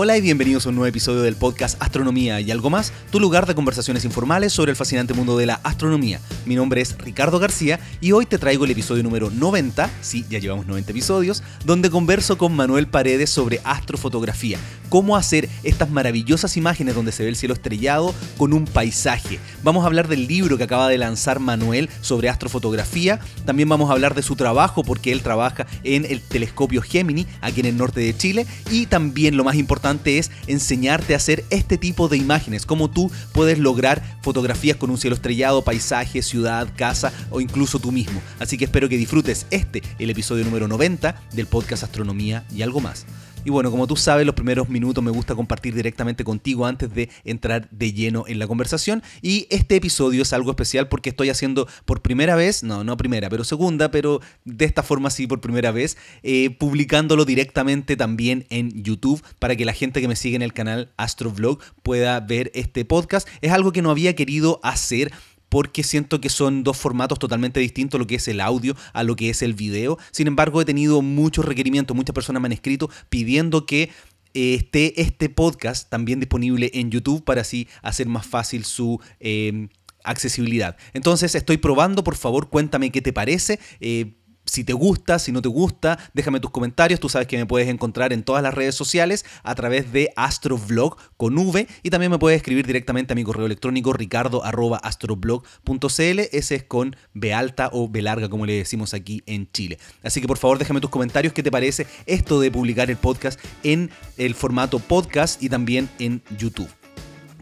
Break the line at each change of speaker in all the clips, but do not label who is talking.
Hola y bienvenidos a un nuevo episodio del podcast Astronomía y algo más, tu lugar de conversaciones informales sobre el fascinante mundo de la astronomía. Mi nombre es Ricardo García y hoy te traigo el episodio número 90, sí, ya llevamos 90 episodios, donde converso con Manuel Paredes sobre astrofotografía, cómo hacer estas maravillosas imágenes donde se ve el cielo estrellado con un paisaje. Vamos a hablar del libro que acaba de lanzar Manuel sobre astrofotografía, también vamos a hablar de su trabajo porque él trabaja en el telescopio Gemini aquí en el norte de Chile y también lo más importante es enseñarte a hacer este tipo de imágenes, cómo tú puedes lograr fotografías con un cielo estrellado, paisaje, ciudad, casa o incluso tú mismo. Así que espero que disfrutes este, el episodio número 90 del podcast Astronomía y algo más. Y bueno, como tú sabes, los primeros minutos me gusta compartir directamente contigo antes de entrar de lleno en la conversación. Y este episodio es algo especial porque estoy haciendo por primera vez, no, no primera, pero segunda, pero de esta forma sí por primera vez, eh, publicándolo directamente también en YouTube para que la gente que me sigue en el canal Astrovlog pueda ver este podcast. Es algo que no había querido hacer porque siento que son dos formatos totalmente distintos, lo que es el audio a lo que es el video. Sin embargo, he tenido muchos requerimientos, muchas personas me han escrito pidiendo que eh, esté este podcast también disponible en YouTube para así hacer más fácil su... Eh, accesibilidad. Entonces estoy probando, por favor cuéntame qué te parece. Eh, si te gusta, si no te gusta, déjame tus comentarios. Tú sabes que me puedes encontrar en todas las redes sociales a través de Astroblog con V y también me puedes escribir directamente a mi correo electrónico ricardo.astroblog.cl. Ese es con B alta o B larga, como le decimos aquí en Chile. Así que por favor, déjame tus comentarios. ¿Qué te parece esto de publicar el podcast en el formato podcast y también en YouTube?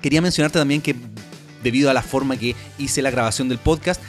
Quería mencionarte también que debido a la forma que hice la grabación del podcast,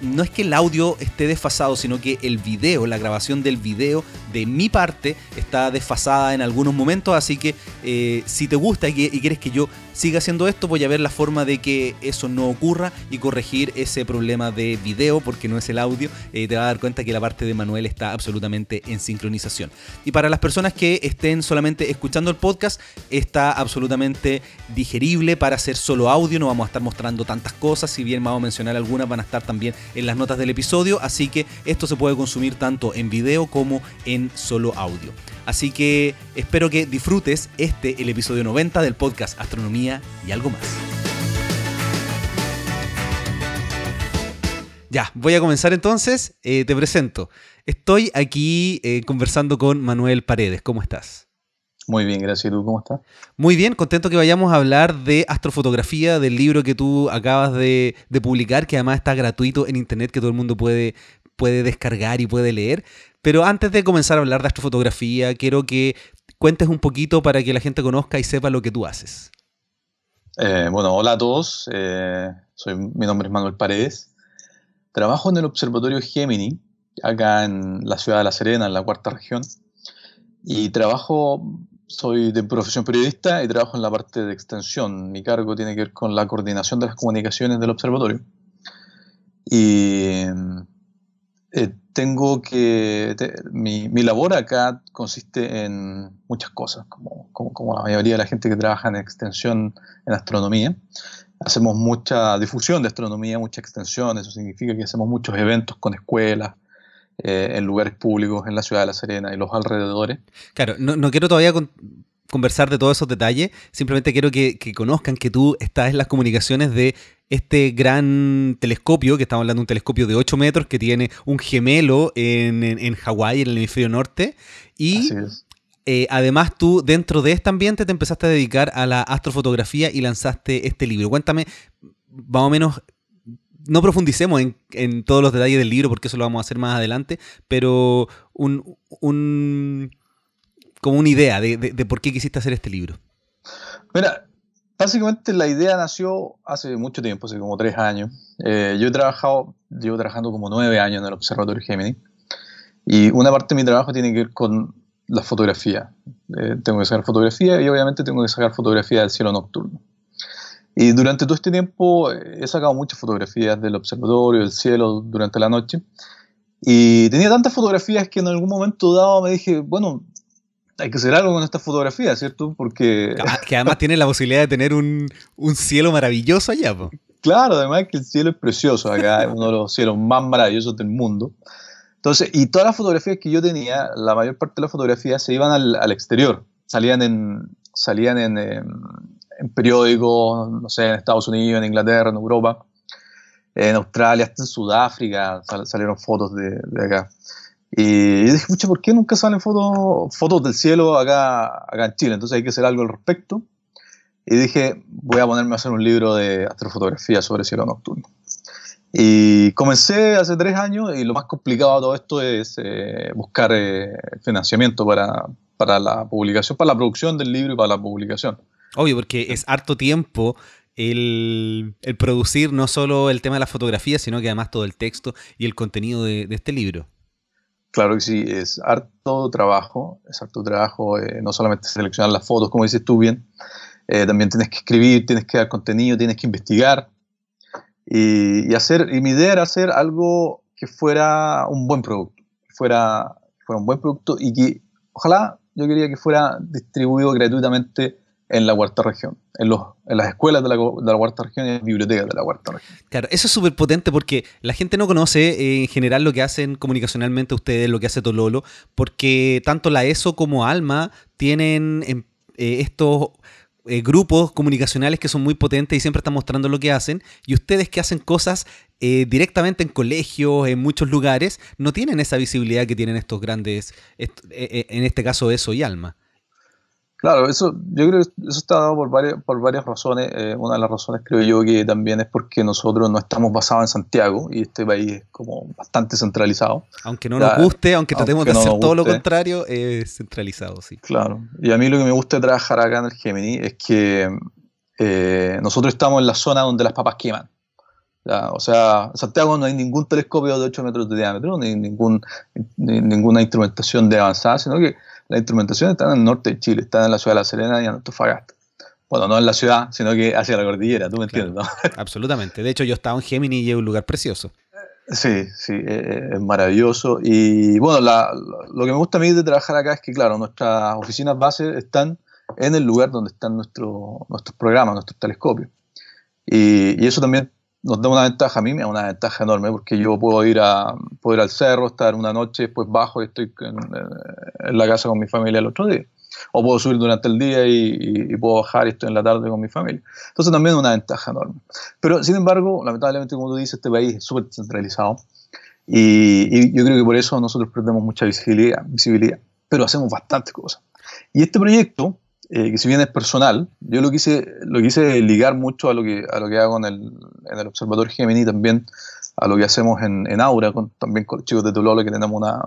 no es que el audio esté desfasado, sino que el video, la grabación del video de mi parte está desfasada en algunos momentos, así que eh, si te gusta y, quieres que yo siga haciendo esto, voy a ver la forma de que eso no ocurra y corregir ese problema de video, porque no es el audio, eh, te vas a dar cuenta que la parte de Manuel está absolutamente en sincronización. Y para las personas que estén solamente escuchando el podcast, está absolutamente digerible para hacer solo audio, no vamos estar mostrando tantas cosas, si bien vamos a mencionar algunas, van a estar también en las notas del episodio, así que esto se puede consumir tanto en video como en solo audio. Así que espero que disfrutes este, el episodio 90 del podcast Astronomía y algo más. Ya, voy a comenzar entonces. Eh, te presento. Estoy aquí eh, conversando con Manuel Paredes. ¿Cómo estás?
Muy bien, gracias. ¿Y tú cómo estás?
Muy bien, contento que vayamos a hablar de astrofotografía, del libro que tú acabas de, publicar, que además está gratuito en internet, que todo el mundo puede, puede descargar y puede leer. Pero antes de comenzar a hablar de astrofotografía, quiero que cuentes un poquito para que la gente conozca y sepa lo que tú haces.
Eh, bueno, hola a todos. Eh, soy, mi nombre es Manuel Paredes. Trabajo en el Observatorio Gemini, acá en la ciudad de La Serena, en la cuarta región. Y trabajo soy de profesión periodista y trabajo en la parte de extensión. Mi cargo tiene que ver con la coordinación de las comunicaciones del observatorio. Y eh, tengo que... mi, mi, labor acá consiste en muchas cosas, como, como, la mayoría de la gente que trabaja en extensión en astronomía. Hacemos mucha difusión de astronomía, mucha extensión, eso significa que hacemos muchos eventos con escuelas, eh, en lugares públicos en la ciudad de La Serena y los alrededores. Claro, no, quiero todavía conversar
de todos esos detalles, simplemente quiero que, conozcan que tú estás en las comunicaciones de este gran telescopio, que estamos hablando de un telescopio de 8 metros, que tiene un gemelo en, en, Hawái, en el hemisferio norte, y eh, además tú dentro de este ambiente te empezaste a dedicar a la astrofotografía y lanzaste este libro. Cuéntame más o menos no profundicemos en, todos los detalles del libro porque eso lo vamos a hacer más adelante, pero un, como una idea de, por qué quisiste hacer
este libro. Mira, básicamente la idea nació hace mucho tiempo, hace como tres años. Eh, yo he trabajado, llevo trabajando como nueve años en el Observatorio Gemini y una parte de mi trabajo tiene que ver con la fotografía. Eh, tengo que sacar fotografía y obviamente tengo que sacar fotografía del cielo nocturno. Y durante todo este tiempo eh, he sacado muchas fotografías del observatorio, del cielo, durante la noche. Y tenía tantas fotografías que en algún momento dado me dije, bueno, hay que hacer algo con estas fotografías, ¿cierto? Porque... Que además tiene la posibilidad de tener un, un cielo maravilloso allá. Claro, además que el cielo es precioso acá, es uno de los cielos más maravillosos del mundo. Entonces, y todas las fotografías que yo tenía, la mayor parte de las fotografías se iban al, al exterior, salían en, salían en, em, en periódicos, no sé, en Estados Unidos, en Inglaterra, en Europa, en Australia, hasta en Sudáfrica salieron fotos de, acá. Y dije, pucha, ¿por qué nunca salen fotos, fotos del cielo acá, acá en Chile? Entonces hay que hacer algo al respecto. Y dije, voy a ponerme a hacer un libro de astrofotografía sobre cielo nocturno. Y comencé hace tres años y lo más complicado de todo esto es eh, buscar eh, financiamiento para, para, la publicación, para la producción del libro y para la publicación.
Obvio, porque es harto tiempo el, producir no solo el tema de la fotografía, sino que además todo el texto y el contenido de, este libro.
Claro que sí, es harto trabajo, es harto trabajo, eh, no solamente seleccionar las fotos, como dices tú bien, eh, también tienes que escribir, tienes que dar contenido, tienes que investigar y, hacer, y mi idea era hacer algo que fuera un buen producto, fuera, fuera un buen producto y que ojalá yo quería que fuera distribuido gratuitamente en la cuarta región, en, los, en las escuelas de la, de cuarta región y en las bibliotecas de la cuarta región.
Claro, eso es súper potente porque la gente no conoce eh, en general lo que hacen comunicacionalmente ustedes, lo que hace Tololo, porque tanto la ESO como Alma tienen em, eh, estos eh, grupos comunicacionales que son muy potentes y siempre están mostrando lo que hacen, y ustedes que hacen cosas directamente en colegios, en muchos lugares, no tienen esa visibilidad que tienen estos grandes, en este caso ESO y Alma.
Claro, eso, yo creo que eso está dado por varias, por varias razones. Eh, una de las razones creo yo que también es porque nosotros no estamos basados en Santiago y este país es como bastante centralizado. Aunque no nos guste, aunque tratemos de hacer todo lo
contrario, es centralizado, sí. Claro,
y a mí lo que me gusta trabajar acá en el Gemini es que eh, nosotros estamos en la zona donde las papas queman. o sea, en Santiago no hay ningún telescopio de 8 metros de diámetro, ni, ningún, ni ninguna instrumentación de avanzada, sino que la instrumentación está en el norte de Chile, está en la ciudad de La Serena y en Antofagasta. Bueno, no en la ciudad, sino que hacia la cordillera, tú me entiendes, Absolutamente. De hecho, yo estaba en Géminis y es un lugar precioso. Sí, sí, eh, eh, es maravilloso. Y bueno, lo que me gusta a mí de trabajar acá es que, claro, nuestras oficinas bases están en el lugar donde están nuestros programas, nuestros telescopios. y, eso también nos da una ventaja a mí, me da una ventaja enorme, porque yo puedo ir, a, puedo al cerro, estar una noche, después bajo y estoy eh, en, la casa con mi familia el otro día. O puedo subir durante el día y, puedo bajar y estoy en la tarde con mi familia. Entonces también es una ventaja enorme. Pero sin embargo, lamentablemente, como tú dices, este país es súper descentralizado y, yo creo que por eso nosotros perdemos mucha visibilidad, visibilidad, pero hacemos bastantes cosas. Y este proyecto eh, que si bien es personal, yo lo quise, lo quise ligar mucho a lo que, a lo que hago en el, en el Observatorio Gemini también, a lo que hacemos en, Aura, con, también con los chicos de Tulolo, que tenemos una,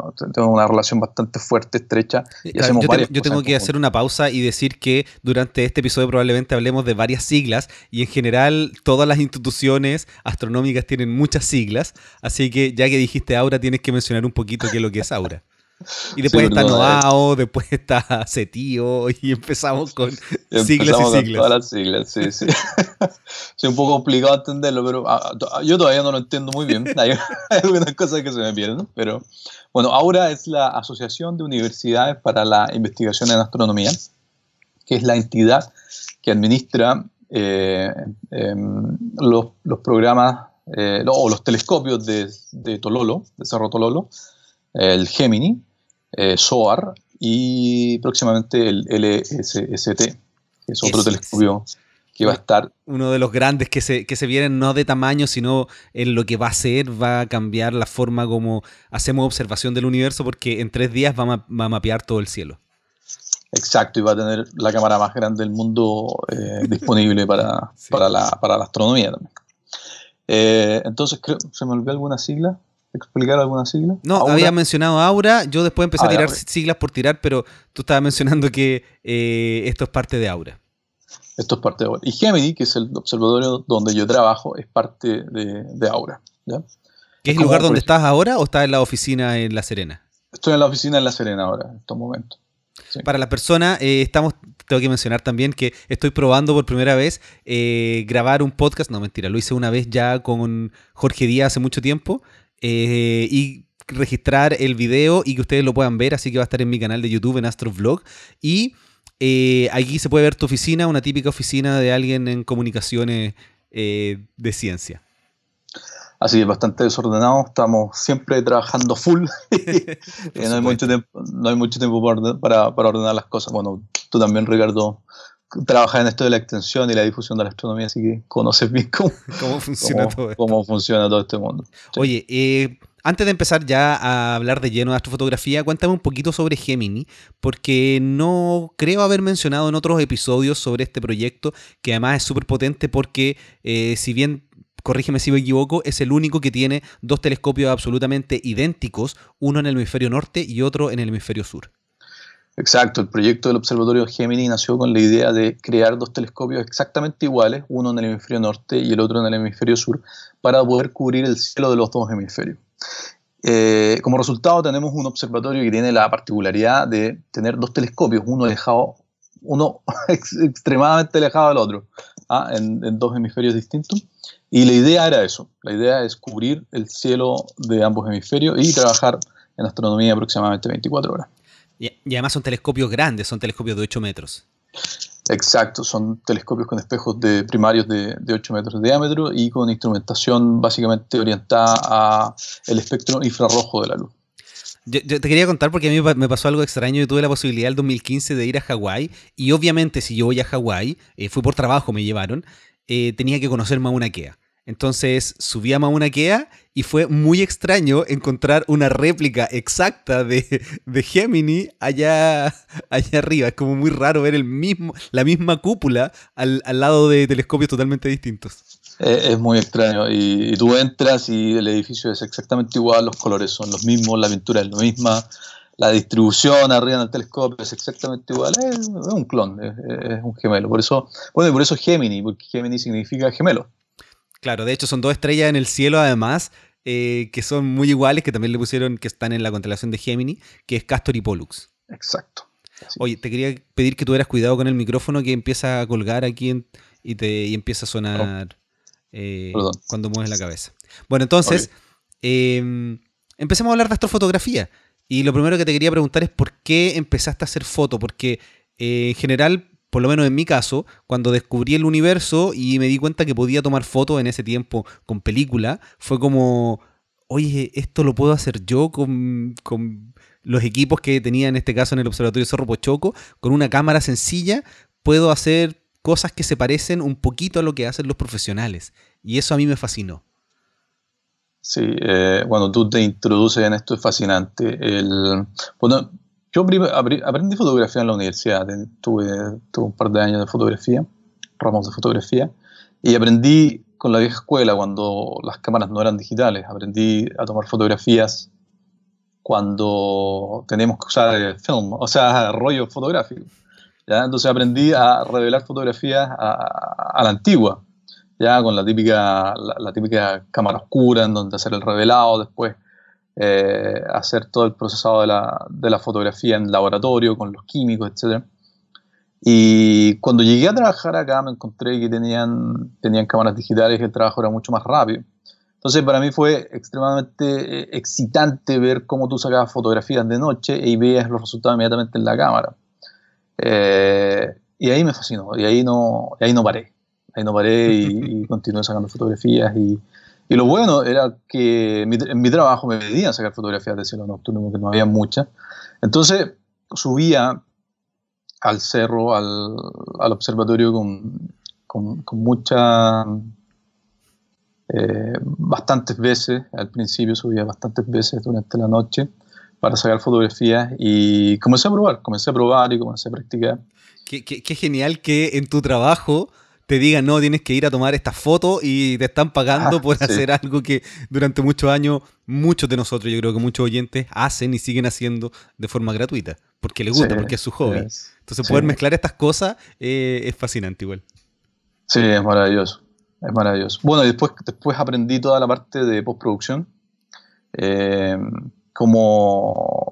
una relación bastante fuerte, estrecha. Y hacemos yo, yo tengo que
hacer una pausa y decir que durante este episodio probablemente hablemos de varias siglas y en general todas las instituciones astronómicas tienen muchas siglas, así que ya que dijiste Aura, tienes que mencionar un poquito qué es lo que es Aura. Y después está eh. Noao, después está Setío, y empezamos con
siglas y con siglas. sí, sí. Es un poco complicado entenderlo, pero ah, ah, ah, yo todavía no lo entiendo muy bien. Hay, algunas cosas que se me pierden, pero bueno, ahora es la Asociación de Universidades para la Investigación en Astronomía, que es la entidad que administra eh, em, los, programas eh, o los telescopios de, de Tololo, de Cerro Tololo, el Gemini, SOAR eh, y próximamente el LSST, que es otro telescopio que va a estar.
Uno de los grandes que se, que vienen no de tamaño, sino en lo que va a ser, va a cambiar la forma como hacemos observación del universo, porque en tres días va a, mapear todo el cielo.
Exacto, y va a tener la cámara más grande del mundo eh, disponible para, para, la, astronomía también. Eh, entonces, creo, ¿se me olvidó alguna sigla? explicar alguna sigla? No, había
mencionado Aura, yo después empecé ah, a tirar siglas por tirar, pero tú estabas mencionando que eh, esto es parte
de Aura. Esto es parte de Aura. Y Gemini, que es el observatorio donde yo trabajo, es parte de, Aura. ¿Qué es el lugar donde
estás ahora o estás en la oficina en La Serena?
Estoy en la oficina en La Serena ahora, en estos momentos.
Para la persona, eh, estamos, tengo que mencionar también que estoy probando por primera vez eh, grabar un podcast, no mentira, lo hice una vez ya con Jorge Díaz hace mucho tiempo, eh, y registrar el video y que ustedes lo puedan ver, así que va a estar en mi canal de YouTube en Astrovlog y eh, aquí se puede ver tu oficina, una típica oficina de alguien en comunicaciones eh, de ciencia.
Así que bastante desordenado, estamos siempre trabajando full. Eh, no, hay mucho tiempo, no hay mucho tiempo para, para, ordenar las cosas. Bueno, tú también, Ricardo, Trabaja en esto de la extensión y la difusión de la astronomía, así que conoces bien cómo, funciona, todo, este mundo.
Oye, eh, antes de empezar ya a hablar de lleno de astrofotografía, cuéntame un poquito sobre Gemini, porque no creo haber mencionado en otros episodios sobre este proyecto, que además es súper potente porque eh, si bien corrígeme si me equivoco, es el único que tiene dos telescopios absolutamente idénticos, uno en el hemisferio norte y otro en el hemisferio sur.
Exacto, el proyecto del Observatorio Gemini nació con la idea de crear dos telescopios exactamente iguales, uno en el hemisferio norte y el otro en el hemisferio sur, para poder cubrir el cielo de los dos hemisferios. Eh, como resultado tenemos un observatorio que tiene la particularidad de tener dos telescopios, uno alejado, uno extremadamente alejado del otro, ¿ah? en, en dos hemisferios distintos. Y la idea era eso, la idea es cubrir el cielo de ambos hemisferios y trabajar en astronomía aproximadamente 24 horas.
Y, además son telescopios grandes, son telescopios de 8 metros.
Exacto, son telescopios con espejos de primarios de, 8 metros de diámetro y con instrumentación básicamente orientada al espectro infrarrojo de la luz. Yo,
te quería contar porque a mí me pasó algo extraño. Yo tuve la posibilidad el 2015 de ir a Hawái y obviamente si yo voy a Hawái, eh, fue por trabajo, me llevaron, eh, tenía que conocer Mauna Kea. Entonces subíamos a una IKEA y fue muy extraño encontrar una réplica exacta de, de Gemini allá, allá arriba. Es como muy raro ver el mismo, la misma cúpula al, lado de telescopios totalmente distintos.
Es, muy extraño. Y, tú entras y el edificio es exactamente igual, los colores son los mismos, la pintura es la misma, la distribución arriba en el telescopio es exactamente igual. Es, un clon, es, un gemelo. Por eso, bueno, y por eso Gemini, porque Gemini significa gemelo. Claro, de hecho son
dos estrellas en el cielo además, eh, que son muy iguales, que también le pusieron, que están en la constelación de Gemini, que es Castor y Pollux. Exacto. Oye, te quería pedir que tuvieras cuidado con el micrófono que empieza a colgar aquí y, te, empieza a sonar eh, cuando mueves la cabeza. Bueno, entonces, em, empecemos a hablar de astrofotografía. Y lo primero que te quería preguntar es por qué empezaste a hacer foto, porque eh, en general por lo menos en mi caso, cuando descubrí el universo y me di cuenta que podía tomar fotos en ese tiempo con película, fue como, oye, esto lo puedo hacer yo con, los equipos que tenía en este caso en el Observatorio Zorro Pochoco, con una cámara sencilla, puedo hacer cosas que se parecen un poquito a lo que hacen los profesionales. Y eso a mí me fascinó.
Sí, eh, cuando tú te introduces en esto es fascinante. bueno, yo aprendí fotografía en la universidad, tuve, tuve un par de años de fotografía, ramos de fotografía, y aprendí con la vieja escuela cuando las cámaras no eran digitales, aprendí a tomar fotografías cuando tenemos que usar el film, o sea, rollo fotográfico. Entonces aprendí a revelar fotografías a, la antigua, ya con la típica, la típica cámara oscura en donde hacer el revelado, después eh, hacer todo el procesado de la, de la, fotografía en laboratorio, con los químicos, etc. Y cuando llegué a trabajar acá me encontré que tenían, tenían cámaras digitales y el trabajo era mucho más rápido. Entonces para mí fue extremadamente eh, excitante ver cómo tú sacabas fotografías de noche y veas los resultados inmediatamente en la cámara. Eh, y ahí me fascinó, y ahí no, ahí no paré. Ahí no paré y, y continué sacando fotografías y, y lo bueno era que en mi, trabajo me pedían sacar fotografías de cielo nocturno porque no había muchas. Entonces subía al cerro, al, observatorio con, con, eh, bastantes veces, al principio subía bastantes veces durante la noche para sacar fotografías y comencé a probar, comencé a probar y comencé a practicar. Qué, qué genial
que en tu trabajo te digan, no, tienes que ir a tomar esta foto y te están pagando ah, por hacer algo que durante muchos años muchos de nosotros, yo creo que muchos oyentes hacen y siguen haciendo de forma gratuita, porque les gusta, porque es su hobby. Entonces poder mezclar estas cosas
eh, es fascinante igual. Sí, es maravilloso, es maravilloso. Bueno, después, después aprendí toda la parte de postproducción, eh, cómo,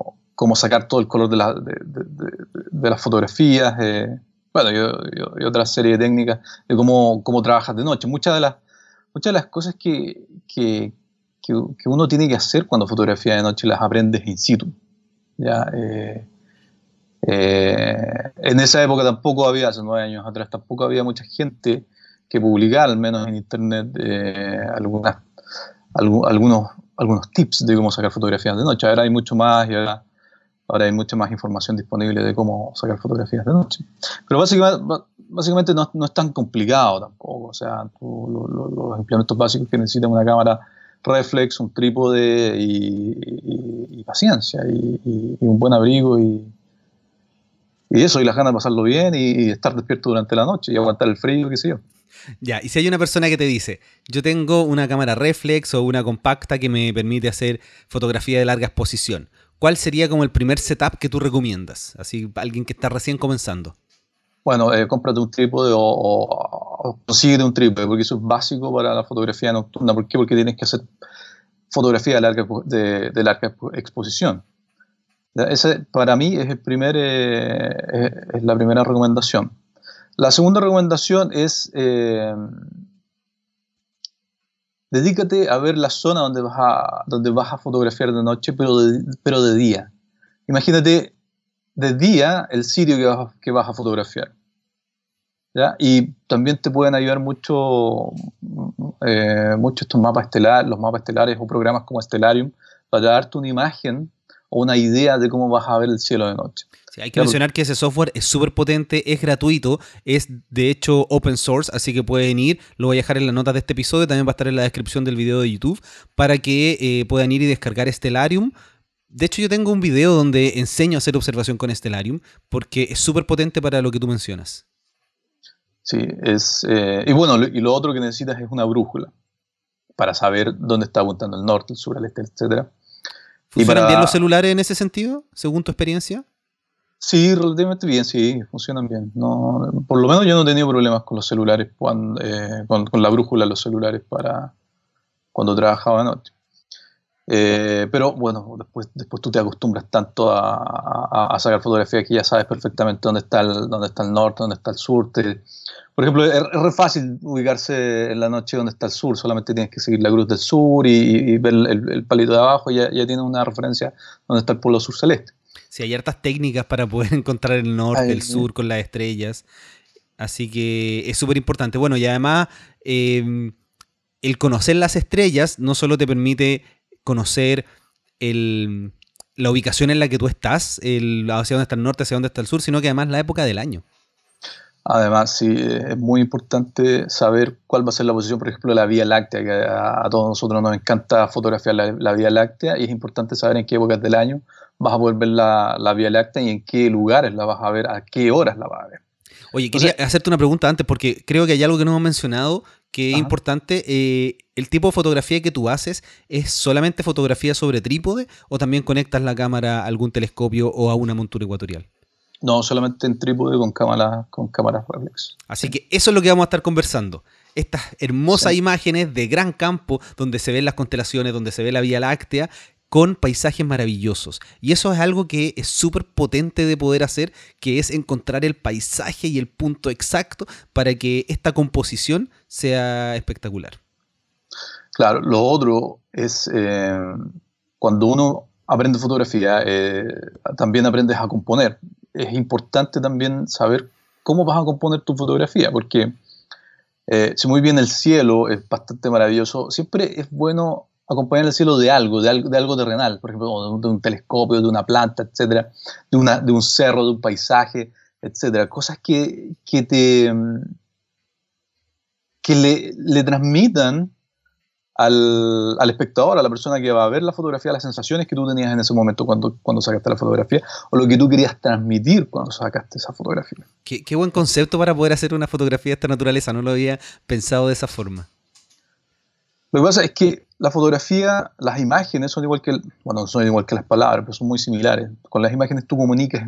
sacar todo el color de, las fotografías. Eh, bueno, yo, y otra serie de técnicas de cómo, cómo trabajas de noche. Muchas de las, muchas de las cosas que, que, que, uno tiene que hacer cuando fotografía de noche las aprendes in situ. ¿ya? Eh, eh, en esa época tampoco había, hace nueve años atrás, tampoco había mucha gente que publicara, al menos en internet, eh, algunas, algunos, algunos tips de cómo sacar fotografías de noche. Ahora hay mucho más y ahora Ahora hay mucha más información disponible de cómo sacar fotografías de noche. Pero básicamente, no, es tan complicado tampoco. O sea, los implementos básicos que necesitan una cámara reflex, un trípode y, paciencia y, un buen abrigo y, eso, y las ganas de pasarlo bien y, estar despierto durante la noche y aguantar el frío, qué sé yo. Ya, y si hay una persona que te dice, yo tengo una
cámara reflex o una compacta que me permite hacer fotografía de larga exposición, ¿cuál sería como el primer setup que tú recomiendas? Así, alguien que está recién comenzando.
Bueno, eh, cómprate un trípode o, o, un trípode, porque eso es básico para la fotografía nocturna. ¿Por qué? Porque tienes que hacer fotografía de larga, de, exposición. Ese, para mí es, el primer, eh, es, la primera recomendación. La segunda recomendación es eh, Dedícate a ver la zona donde vas a, donde vas a fotografiar de noche, pero de, pero de día. Imagínate de día el sitio que vas, a fotografiar. Y también te pueden ayudar mucho, eh, estos mapas estelares, los mapas estelares o programas como Stellarium, para darte una imagen o una idea de cómo vas a ver el cielo de noche.
Sí, hay que mencionar que ese software es súper potente, es gratuito, es de hecho open source, así que pueden ir, lo voy a dejar en las notas de este episodio, también va a estar en la descripción del video de YouTube, para que eh, puedan ir y descargar Stellarium. De hecho, yo tengo un video donde enseño a hacer observación con Stellarium, porque es súper potente para lo que tú mencionas.
Sí, es. Eh, y bueno, y lo otro que necesitas es una brújula para saber dónde está apuntando el norte, el sur, el este, etcétera. ¿Funcionan para... bien los
celulares en ese
sentido, según tu experiencia? Sí, relativamente bien, sí, funcionan bien. No, por lo menos yo no he tenido problemas con los celulares, eh, con, la brújula de los celulares para cuando trabajaba de noche. Eh, pero bueno, después, después tú te acostumbras tanto a, sacar fotografías que ya sabes perfectamente dónde está el, dónde está el norte, dónde está el sur. por ejemplo, es, re fácil ubicarse en la noche donde está el sur, solamente tienes que seguir la cruz del sur y, ver el, palito de abajo, ya, ya tienes una referencia donde está el Pueblo sur celeste.
Sí, hay hartas técnicas para poder encontrar el norte, el sur con las estrellas. Así que es súper importante. Bueno, y además, eh, el conocer las estrellas no solo te permite conocer la ubicación en la que tú estás, hacia dónde está el norte, hacia dónde está el sur, sino que además la época del año.
Además, sí, es muy importante saber cuál va a ser la posición, por ejemplo, de la Vía Láctea, que a, todos nosotros nos encanta fotografiar la, Vía Láctea y es importante saber en qué épocas del año vas a poder ver la, Vía Láctea y en qué lugares la vas a ver, a qué horas la vas a ver.
Oye, quería hacerte una pregunta antes porque creo que hay algo que no hemos mencionado que es importante, eh, el tipo de fotografía que tú haces es solamente fotografía sobre trípode o también conectas la cámara a algún telescopio o a una montura ecuatorial.
No, solamente en trípode con cámaras con reflex. Así que
eso es lo que vamos a estar conversando. Estas hermosas imágenes de gran campo donde se ven las constelaciones, donde se ve la Vía Láctea con paisajes maravillosos. Y eso es algo que es súper potente de poder hacer, que es encontrar el paisaje y el punto exacto para que esta composición sea espectacular.
Claro, lo otro es eh, cuando uno aprende fotografía, eh, también aprendes a componer. Es importante también saber cómo vas a componer tu fotografía, porque eh, si muy bien el cielo es bastante maravilloso, siempre es bueno acompañar el cielo de algo, de algo, terrenal, por ejemplo, de un telescopio, de una planta, etcétera, de, una, de un cerro, de un paisaje, etcétera. Cosas que, que te mm, que le, transmitan al, espectador, a la persona que va a ver la fotografía, las sensaciones que tú tenías en ese momento cuando, cuando sacaste la fotografía o lo que tú querías transmitir cuando sacaste esa fotografía. Qué, qué buen concepto para
poder hacer una fotografía de esta naturaleza, no lo había pensado de esa forma.
Lo que pasa es que la fotografía, las imágenes son igual que, bueno, son igual que las palabras, pero son muy similares. Con las imágenes tú comunicas.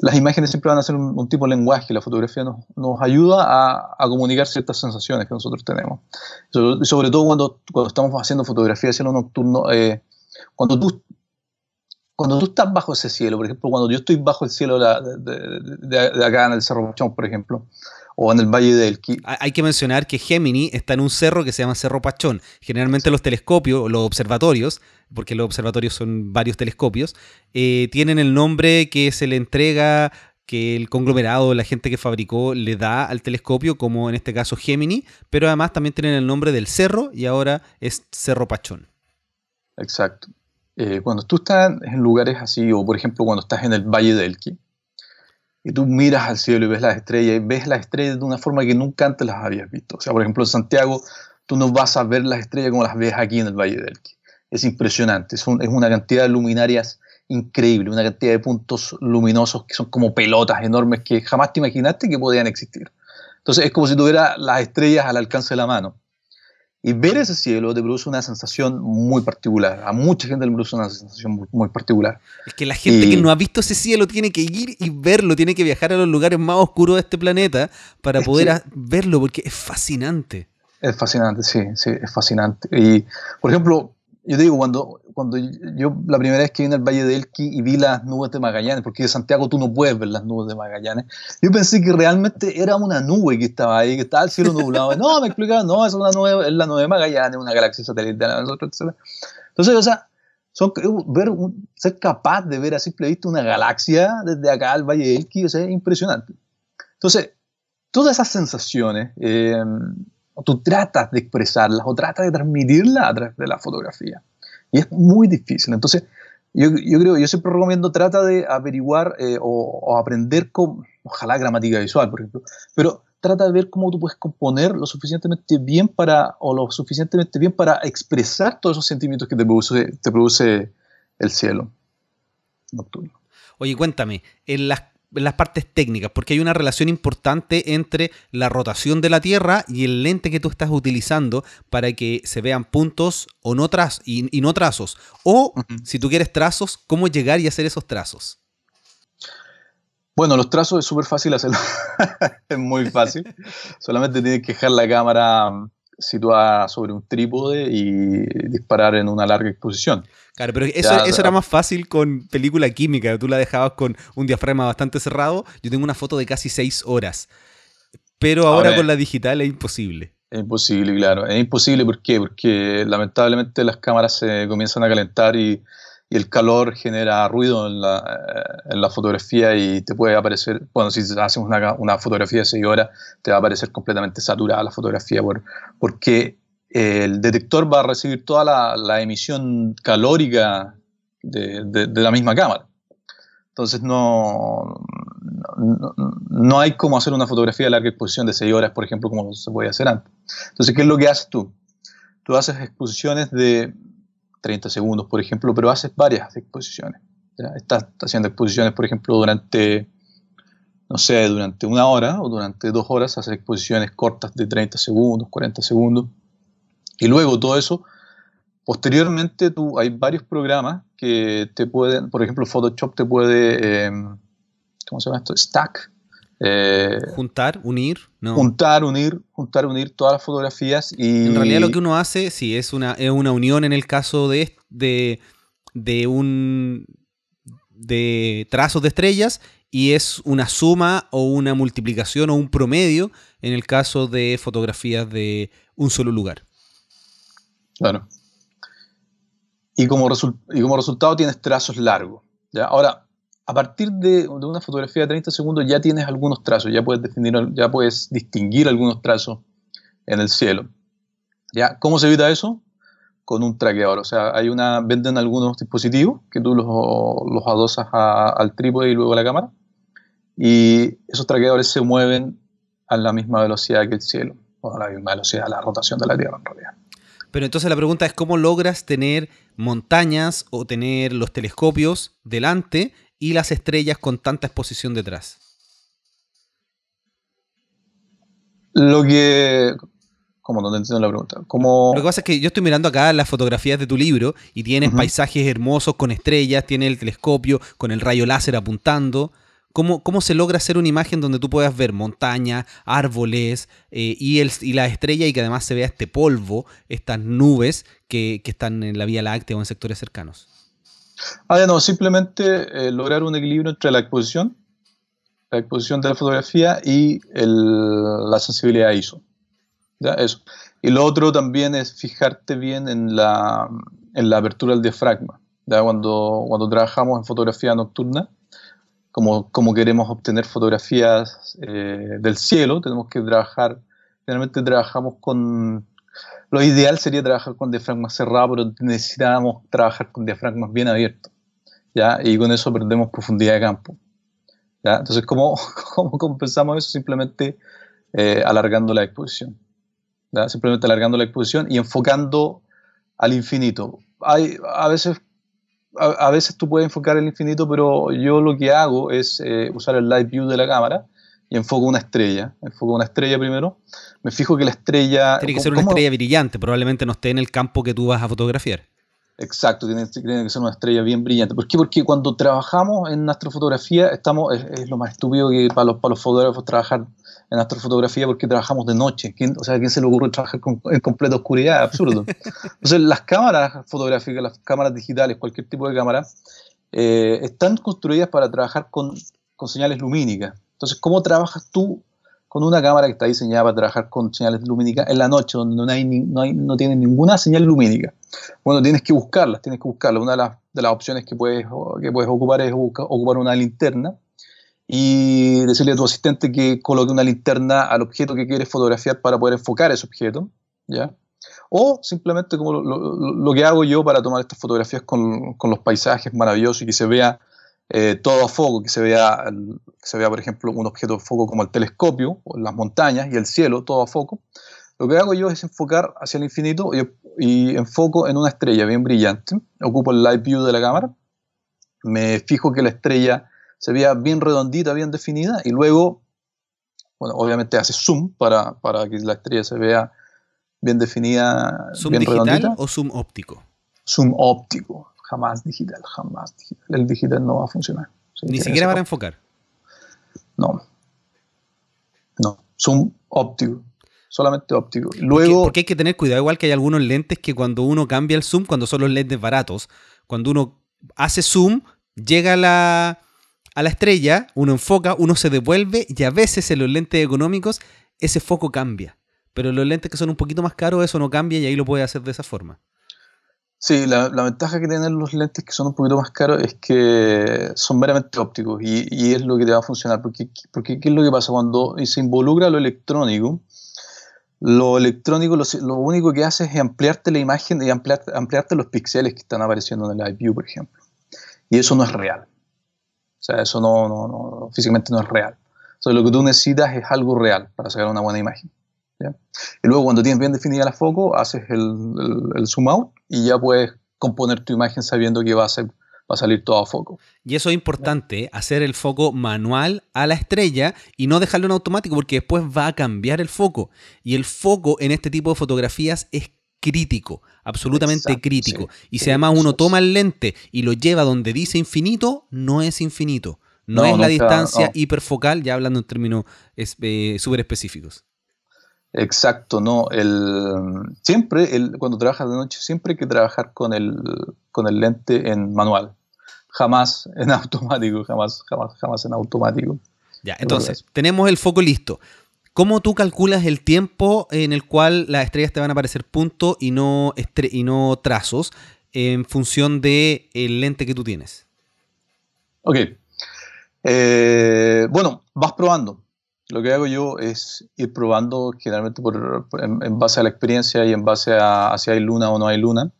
las imágenes siempre van a ser un, tipo de lenguaje. La fotografía nos, ayuda a, comunicar ciertas sensaciones que nosotros tenemos. sobre todo cuando, cuando estamos haciendo fotografía, cielo nocturno, eh, cuando tú cuando tú estás bajo ese cielo, por ejemplo, cuando yo estoy bajo el cielo de, de acá en el Cerro Machón, por
ejemplo, o en el Valle del Hay que mencionar que Gemini está en un cerro que se llama Cerro Pachón. Generalmente los telescopios, los observatorios, porque los observatorios son varios telescopios, eh, tienen el nombre que se le entrega que el conglomerado, la gente que fabricó, le da al telescopio, como en este caso Gemini, pero además también tienen el nombre del cerro y
ahora es Cerro Pachón. Exacto. Eh, cuando tú estás en lugares así, o por ejemplo cuando estás en el Valle del Quí y tú miras al cielo y ves las estrellas, y ves las estrellas de una forma que nunca antes las habías visto. O sea, por ejemplo, en Santiago, tú no vas a ver las estrellas como las ves aquí en el Valle del Que. Es impresionante, es, es una cantidad de luminarias increíble, una cantidad de puntos luminosos que son como pelotas enormes que jamás te imaginaste que podían existir. Entonces es como si tuviera las estrellas al alcance de la mano. Y ver ese cielo te produce una sensación muy particular. A mucha gente le produce una sensación muy, particular.
Es que la gente que no ha visto ese cielo tiene
que ir y verlo, tiene que viajar a los lugares más oscuros de este planeta para poder verlo, porque es fascinante. Es fascinante, sí, sí, es fascinante. Y, por ejemplo, yo te digo, cuando, cuando yo la primera vez que vine al Valle de Elqui y vi las nubes de Magallanes, porque de Santiago tú no puedes ver las nubes de Magallanes, yo pensé que realmente era una nube que estaba ahí, que estaba el cielo nublado. No, me explicaba, no, es una nube, es la nube de Magallanes, una galaxia satelital, Entonces, o sea, son, ver, ser capaz de ver a simple vista una galaxia desde acá al Valle de Elqui, o sea, es impresionante. Entonces, todas esas sensaciones... Eh, o tú tratas de expresarlas o tratas de transmitirla a través de la fotografía. Y es muy difícil. Entonces, yo, creo, yo siempre recomiendo, trata de averiguar eh, o, aprender, con, ojalá gramática visual, por ejemplo, pero trata de ver cómo tú puedes componer lo suficientemente bien para, o lo suficientemente bien para expresar todos esos sentimientos que te produce, te produce el cielo
nocturno. Oye, cuéntame, en las las partes técnicas, porque hay una relación importante entre la rotación de la Tierra y el lente que tú estás utilizando para que se vean puntos o y, no trazos. O si tú quieres trazos, cómo llegar y hacer esos trazos.
Bueno, los trazos es súper fácil hacerlo. es muy fácil. Solamente tienes que dejar la cámara situada sobre un trípode y disparar en una larga exposición. Claro, pero eso, era más
fácil con película química, tú la dejabas con un diafragma bastante cerrado, yo tengo una foto de casi seis horas,
pero ahora con la digital es imposible. Es imposible, claro, es imposible ¿por qué? porque lamentablemente las cámaras se comienzan a calentar y y el calor genera ruido eh, en la, fotografía y te puede aparecer, bueno, si hacemos una, una, fotografía de 6 horas, te va a aparecer completamente saturada la fotografía porque eh, el detector va a recibir toda la, emisión calórica de, la misma cámara. Entonces no, no, no hay como hacer una fotografía de larga exposición de 6 horas, por ejemplo, como se podía hacer antes. Entonces, ¿qué es lo que haces tú? Tú haces exposiciones de 30 segundos, por ejemplo, pero haces varias exposiciones. Estás haciendo exposiciones, por ejemplo, durante, no sé, durante una hora o durante dos horas, haces exposiciones cortas de 30 segundos, 40 segundos. Y luego todo eso, posteriormente hay varios programas que te pueden, por ejemplo, Photoshop te puede, em, ¿cómo se llama esto? Stack, eh, juntar, unir, Juntar, unir, juntar, unir todas las fotografías y... En realidad lo que uno hace,
sí, es una, unión en el caso de, de, un... de trazos de estrellas y es una suma o una multiplicación o un promedio en el caso de fotografías de un solo lugar.
Claro. Y como, y como resultado tienes trazos largos. Ahora, a partir de, una fotografía de 30 segundos ya tienes algunos trazos, ya puedes definir, ya puedes distinguir algunos trazos en el cielo. ¿Ya? ¿Cómo se evita eso? Con un traqueador. O sea, hay una, venden algunos dispositivos que tú los, adosas al trípode y luego a la cámara. Y esos traqueadores se mueven a la misma velocidad que el cielo, o a la misma velocidad, la rotación de la Tierra en realidad.
Pero entonces la pregunta es cómo logras tener montañas o tener los telescopios delante y las estrellas con tanta exposición detrás?
Lo que. como No te entiendo la pregunta. Lo
que pasa es que yo estoy mirando acá las fotografías de tu libro y tienes paisajes hermosos con estrellas, tiene el telescopio con el rayo láser apuntando. ¿Cómo, ¿Cómo, se logra hacer una imagen donde tú puedas ver montañas, árboles eh, y, el, y la estrella y que además se vea este polvo, estas nubes que están en la Vía Láctea o en sectores cercanos?
Ah, no, simplemente eh, lograr un equilibrio entre la exposición, la exposición de la fotografía y la sensibilidad ISO. Eso. Y lo otro también es fijarte bien en la, en la apertura del diafragma. ¿ya? Cuando, cuando trabajamos en fotografía nocturna, como, como queremos obtener fotografías eh, del cielo, tenemos que trabajar, generalmente trabajamos con lo ideal sería trabajar con diafragma cerrado, pero necesitamos trabajar con diafragmas bien abierto, ¿ya? Y con eso perdemos profundidad de campo, ¿ya? Entonces, ¿cómo, cómo compensamos eso? Simplemente eh, alargando la exposición, Simplemente alargando la exposición y enfocando al infinito. Hay, a veces a, veces tú puedes enfocar al infinito, pero yo lo que hago es eh, usar el live view de la cámara y enfoco una estrella. Enfoco una estrella primero. Me fijo que la estrella. Tiene que ser una estrella
brillante, probablemente no esté en
el campo que tú vas a fotografiar. Exacto, tiene, que ser una estrella bien brillante. ¿Por qué? Porque cuando trabajamos en astrofotografía, estamos, es, lo más estúpido que para los, para los fotógrafos trabajar en astrofotografía porque trabajamos de noche. o sea, quién se le ocurre trabajar en completa oscuridad? Absurdo. Entonces, las cámaras fotográficas, las cámaras digitales, cualquier tipo de cámara, eh, están construidas para trabajar con, con señales lumínicas. Entonces, ¿cómo trabajas tú con una cámara que está diseñada para trabajar con señales lumínicas en la noche, donde no, hay, ninguna señal lumínica? Bueno, tienes que buscarlas, tienes que buscarlas. Una de las, opciones que puedes, que puedes ocupar es ocupar una linterna y decirle a tu asistente que coloque una linterna al objeto que quieres fotografiar para poder enfocar ese objeto, ¿ya? O simplemente como lo, que hago yo para tomar estas fotografías con, con los paisajes maravillosos y que se vea eh, todo a foco, que se, vea, se vea, por ejemplo, un objeto de foco como el telescopio, o las montañas y el cielo, todo a foco. Lo que hago yo es enfocar hacia el infinito y, enfoco en una estrella bien brillante. Ocupo el live view de la cámara, me fijo que la estrella se vea bien redondita, bien definida, y luego, bueno, obviamente hace zoom para, que la estrella se vea bien definida. ¿Zoom digital o zoom óptico? Zoom óptico. Jamás digital, jamás digital. El digital no va a funcionar. Ni siquiera para enfocar. No. No. Zoom óptico. Solamente óptico. Luego.
Porque, hay que tener cuidado, igual que hay algunos lentes que cuando uno cambia el zoom, cuando son los lentes baratos, cuando uno hace zoom, llega a la, a la estrella, uno enfoca, uno se devuelve y a veces en los lentes económicos ese foco cambia. Pero en los lentes que son un poquito más caros, eso no cambia y ahí lo puede hacer de esa
forma. Sí, la, ventaja que tienen los lentes que son un poquito más caros es que son meramente ópticos y, es lo que te va a funcionar. Porque, porque ¿qué es lo que pasa? Cuando se involucra lo electrónico, lo electrónico lo, único que hace es ampliarte la imagen y ampliar, ampliarte los píxeles que están apareciendo en el iView, por ejemplo. Y eso no es real. O sea, eso no, físicamente no es real. O sea, lo que tú necesitas es algo real para sacar una buena imagen. Y luego cuando tienes bien definida la foco, haces el, el, zoom out y ya puedes componer tu imagen sabiendo que va a, ser, va a salir todo a foco.
Y eso es importante, ¿eh? hacer el foco manual a la estrella y no dejarlo en automático porque después va a cambiar el foco. Y el foco en este tipo de fotografías es crítico, absolutamente crítico. y si además uno toma el lente y lo lleva donde dice infinito, no es infinito. No, es la distancia hiperfocal, ya hablando en términos eh,
súper específicos. Exacto, no. El, siempre, el, cuando trabajas de noche, siempre hay que trabajar con el, lente en manual. Jamás en automático, jamás, jamás, jamás en automático.
Ya, entonces,
tenemos el foco listo.
¿Cómo tú calculas el tiempo en el cual las estrellas te van a aparecer punto y no, y no trazos en función del el lente que tú tienes?
Ok. Eh, bueno, vas probando lo que hago yo es ir probando generalmente en, base a la experiencia y en base a, si hay luna o no hay luna.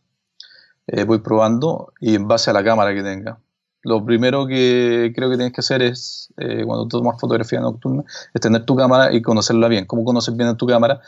Eh, voy probando y en base a la cámara que tenga. Lo primero que creo que tienes que hacer es, eh, cuando tomas fotografía nocturna, es tener tu cámara y conocerla bien. ¿Cómo conoces bien a tu cámara?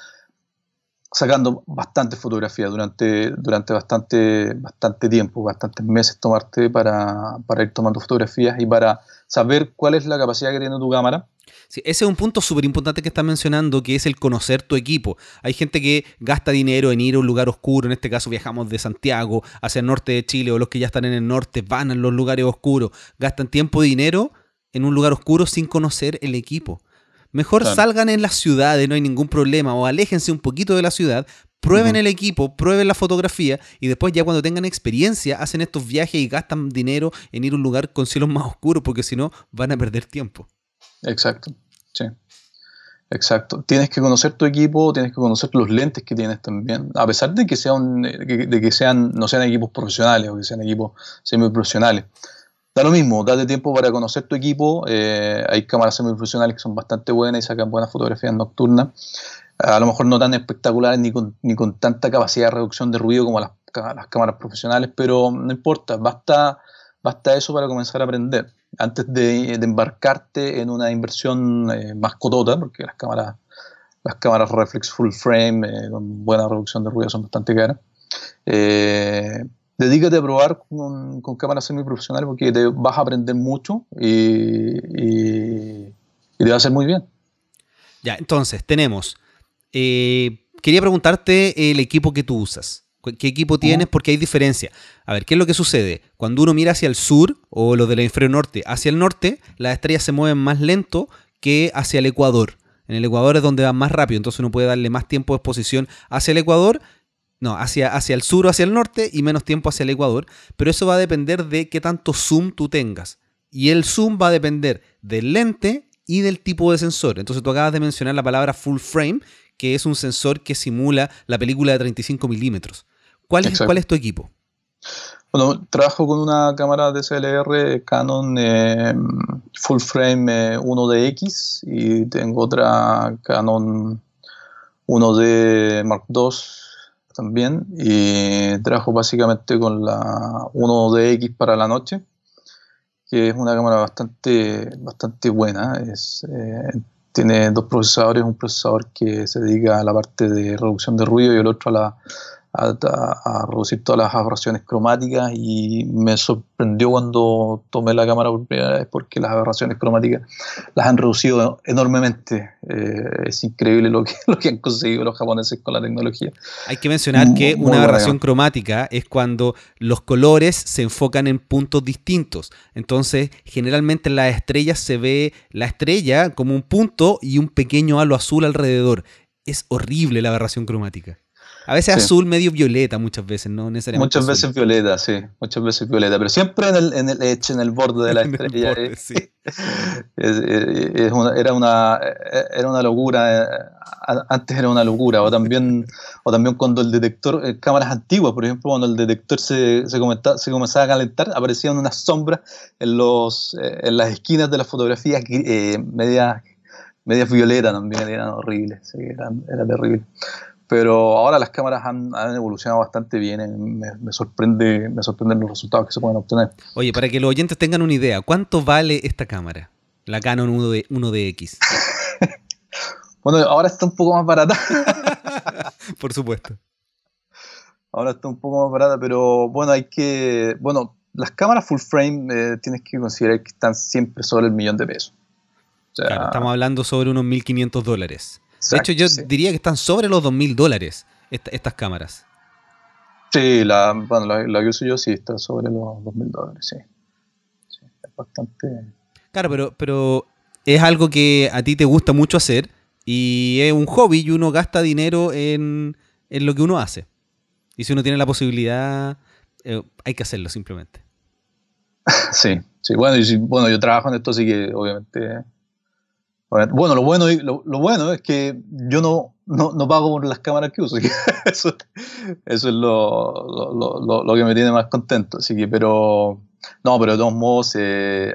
Sacando bastante fotografía durante, durante bastante, bastante tiempo, bastantes meses tomarte para, para ir tomando fotografías y para saber cuál es la capacidad que tiene tu cámara ese es un punto súper importante que
estás mencionando, que es el conocer tu equipo. Hay gente que gasta dinero en ir a un lugar oscuro, en este caso viajamos de Santiago hacia el norte de Chile, o los que ya están en el norte van a los lugares oscuros, gastan tiempo y dinero en un lugar oscuro sin conocer el equipo. Mejor salgan en las ciudades, no hay ningún problema, o aléjense un poquito de la ciudad, prueben el equipo, prueben la fotografía y después ya cuando tengan experiencia hacen estos viajes y gastan dinero en ir a un lugar con cielos más oscuros
porque si no van a perder tiempo. Exacto, sí. Exacto. Tienes que conocer tu equipo, tienes que conocer los lentes que tienes también. A pesar de que, de que sean, no sean equipos profesionales o que sean equipos semiprofesionales. Da lo mismo, date tiempo para conocer tu equipo. Eh, hay cámaras semiprofesionales que son bastante buenas y sacan buenas fotografías nocturnas. A lo mejor no tan espectaculares ni con, ni con tanta capacidad de reducción de ruido como las, las cámaras profesionales, pero no importa, basta, basta eso para comenzar a aprender antes de, embarcarte en una inversión eh, más cotota, porque las cámaras, las cámaras reflex full frame eh, con buena reducción de ruido son bastante caras. Eh, dedícate a probar con, cámaras semiprofesionales porque te vas a aprender mucho y, y te va a hacer muy bien. Ya,
entonces tenemos. quería preguntarte el equipo que tú usas. ¿Qué equipo tienes? Porque hay diferencia. A ver, ¿qué es lo que sucede? Cuando uno mira hacia el sur, o los la hemisferio norte, hacia el norte, las estrellas se mueven más lento que hacia el ecuador. En el ecuador es donde van más rápido, entonces uno puede darle más tiempo de exposición hacia el ecuador, no, hacia, hacia el sur o hacia el norte, y menos tiempo hacia el ecuador. Pero eso va a depender de qué tanto zoom tú tengas. Y el zoom va a depender del lente y del tipo de sensor. Entonces tú acabas de mencionar la palabra full frame, que es un sensor que simula la película de 35 milímetros. ¿Cuál es, tu equipo?
Bueno, trabajo con una cámara DSLR Canon eh, Full Frame 1DX eh, y tengo otra Canon 1D Mark II también y trabajo básicamente con la 1DX para la noche que es una cámara bastante, bastante buena. Es, eh, tiene dos procesadores, un procesador que se dedica a la parte de reducción de ruido y el otro a la a, reducir todas las aberraciones cromáticas y me sorprendió cuando tomé la cámara por primera vez porque las aberraciones cromáticas las han reducido enormemente. Eh, es increíble lo que, lo que han conseguido los japoneses con la tecnología. Hay que mencionar que una aberración
cromática es cuando los colores se enfocan en puntos distintos. Entonces, generalmente en las estrellas se ve la estrella como un punto y un pequeño halo azul alrededor. Es horrible la aberración cromática. A veces azul, medio violeta, muchas
veces, no necesariamente. Muchas veces violeta, sí, muchas veces violeta, pero siempre en el, en el, en el borde de la estrella. Eh. sí. era, eh, una, era una eh, locura, antes era una locura, o también, o también cuando el detector, cámaras antiguas, por ejemplo, cuando el detector se, se, comenzaba, a calentar, aparecían unas sombras en, los, en las esquinas de las fotografías media medias, violeta también, eran horribles, eran, era terrible pero ahora las cámaras han, evolucionado bastante bien. Eh, me, sorprende, me sorprenden los resultados que se pueden obtener.
Oye, para que los oyentes tengan una idea, ¿cuánto vale esta cámara? La Canon 1
dx bueno, ahora está un poco más barata. Por supuesto. Ahora está un poco más barata, pero bueno, hay que. Bueno, las cámaras full frame eh, tienes que considerar que están siempre sobre el millón de pesos.
estamos hablando sobre unos 1.500 dólares
de hecho, yo diría que están sobre los 2.000 dólares estas cámaras. Sí, la, bueno, la, que uso yo sí está sobre los 2.000 dólares, sí. Es bastante...
Claro, pero, pero es algo que a ti te gusta mucho hacer y es un hobby y uno gasta dinero en, lo que uno hace. Y si uno tiene la posibilidad, eh, hay que hacerlo simplemente.
sí, sí, bueno, y bueno, yo trabajo en esto, así que obviamente bueno, lo bueno, lo, bueno es que yo no, pago por las cámaras que uso, eso, es lo, que me tiene más contento. Así que, pero, no, pero de todos modos, eh,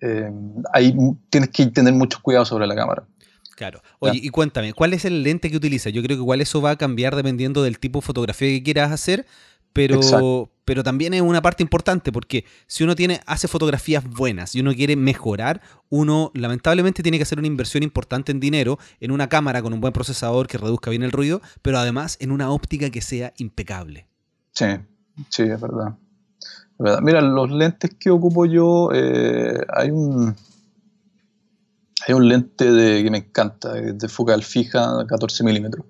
eh, hay, tienes que tener mucho cuidado sobre la cámara.
Claro. Oye, y cuéntame, ¿cuál es el lente que utilizas? Yo creo que igual eso va a cambiar dependiendo del tipo de fotografía que quieras hacer, pero, pero también es una parte importante porque si uno tiene, hace fotografías buenas y uno quiere mejorar, uno lamentablemente tiene que hacer una inversión importante en dinero, en una cámara con un buen procesador que reduzca bien el ruido, pero además en una óptica que sea
impecable. Sí, sí, es verdad. Mira, los lentes que ocupo yo, eh, hay un... Hay un lente de, que me encanta, de focal fija 14 milímetros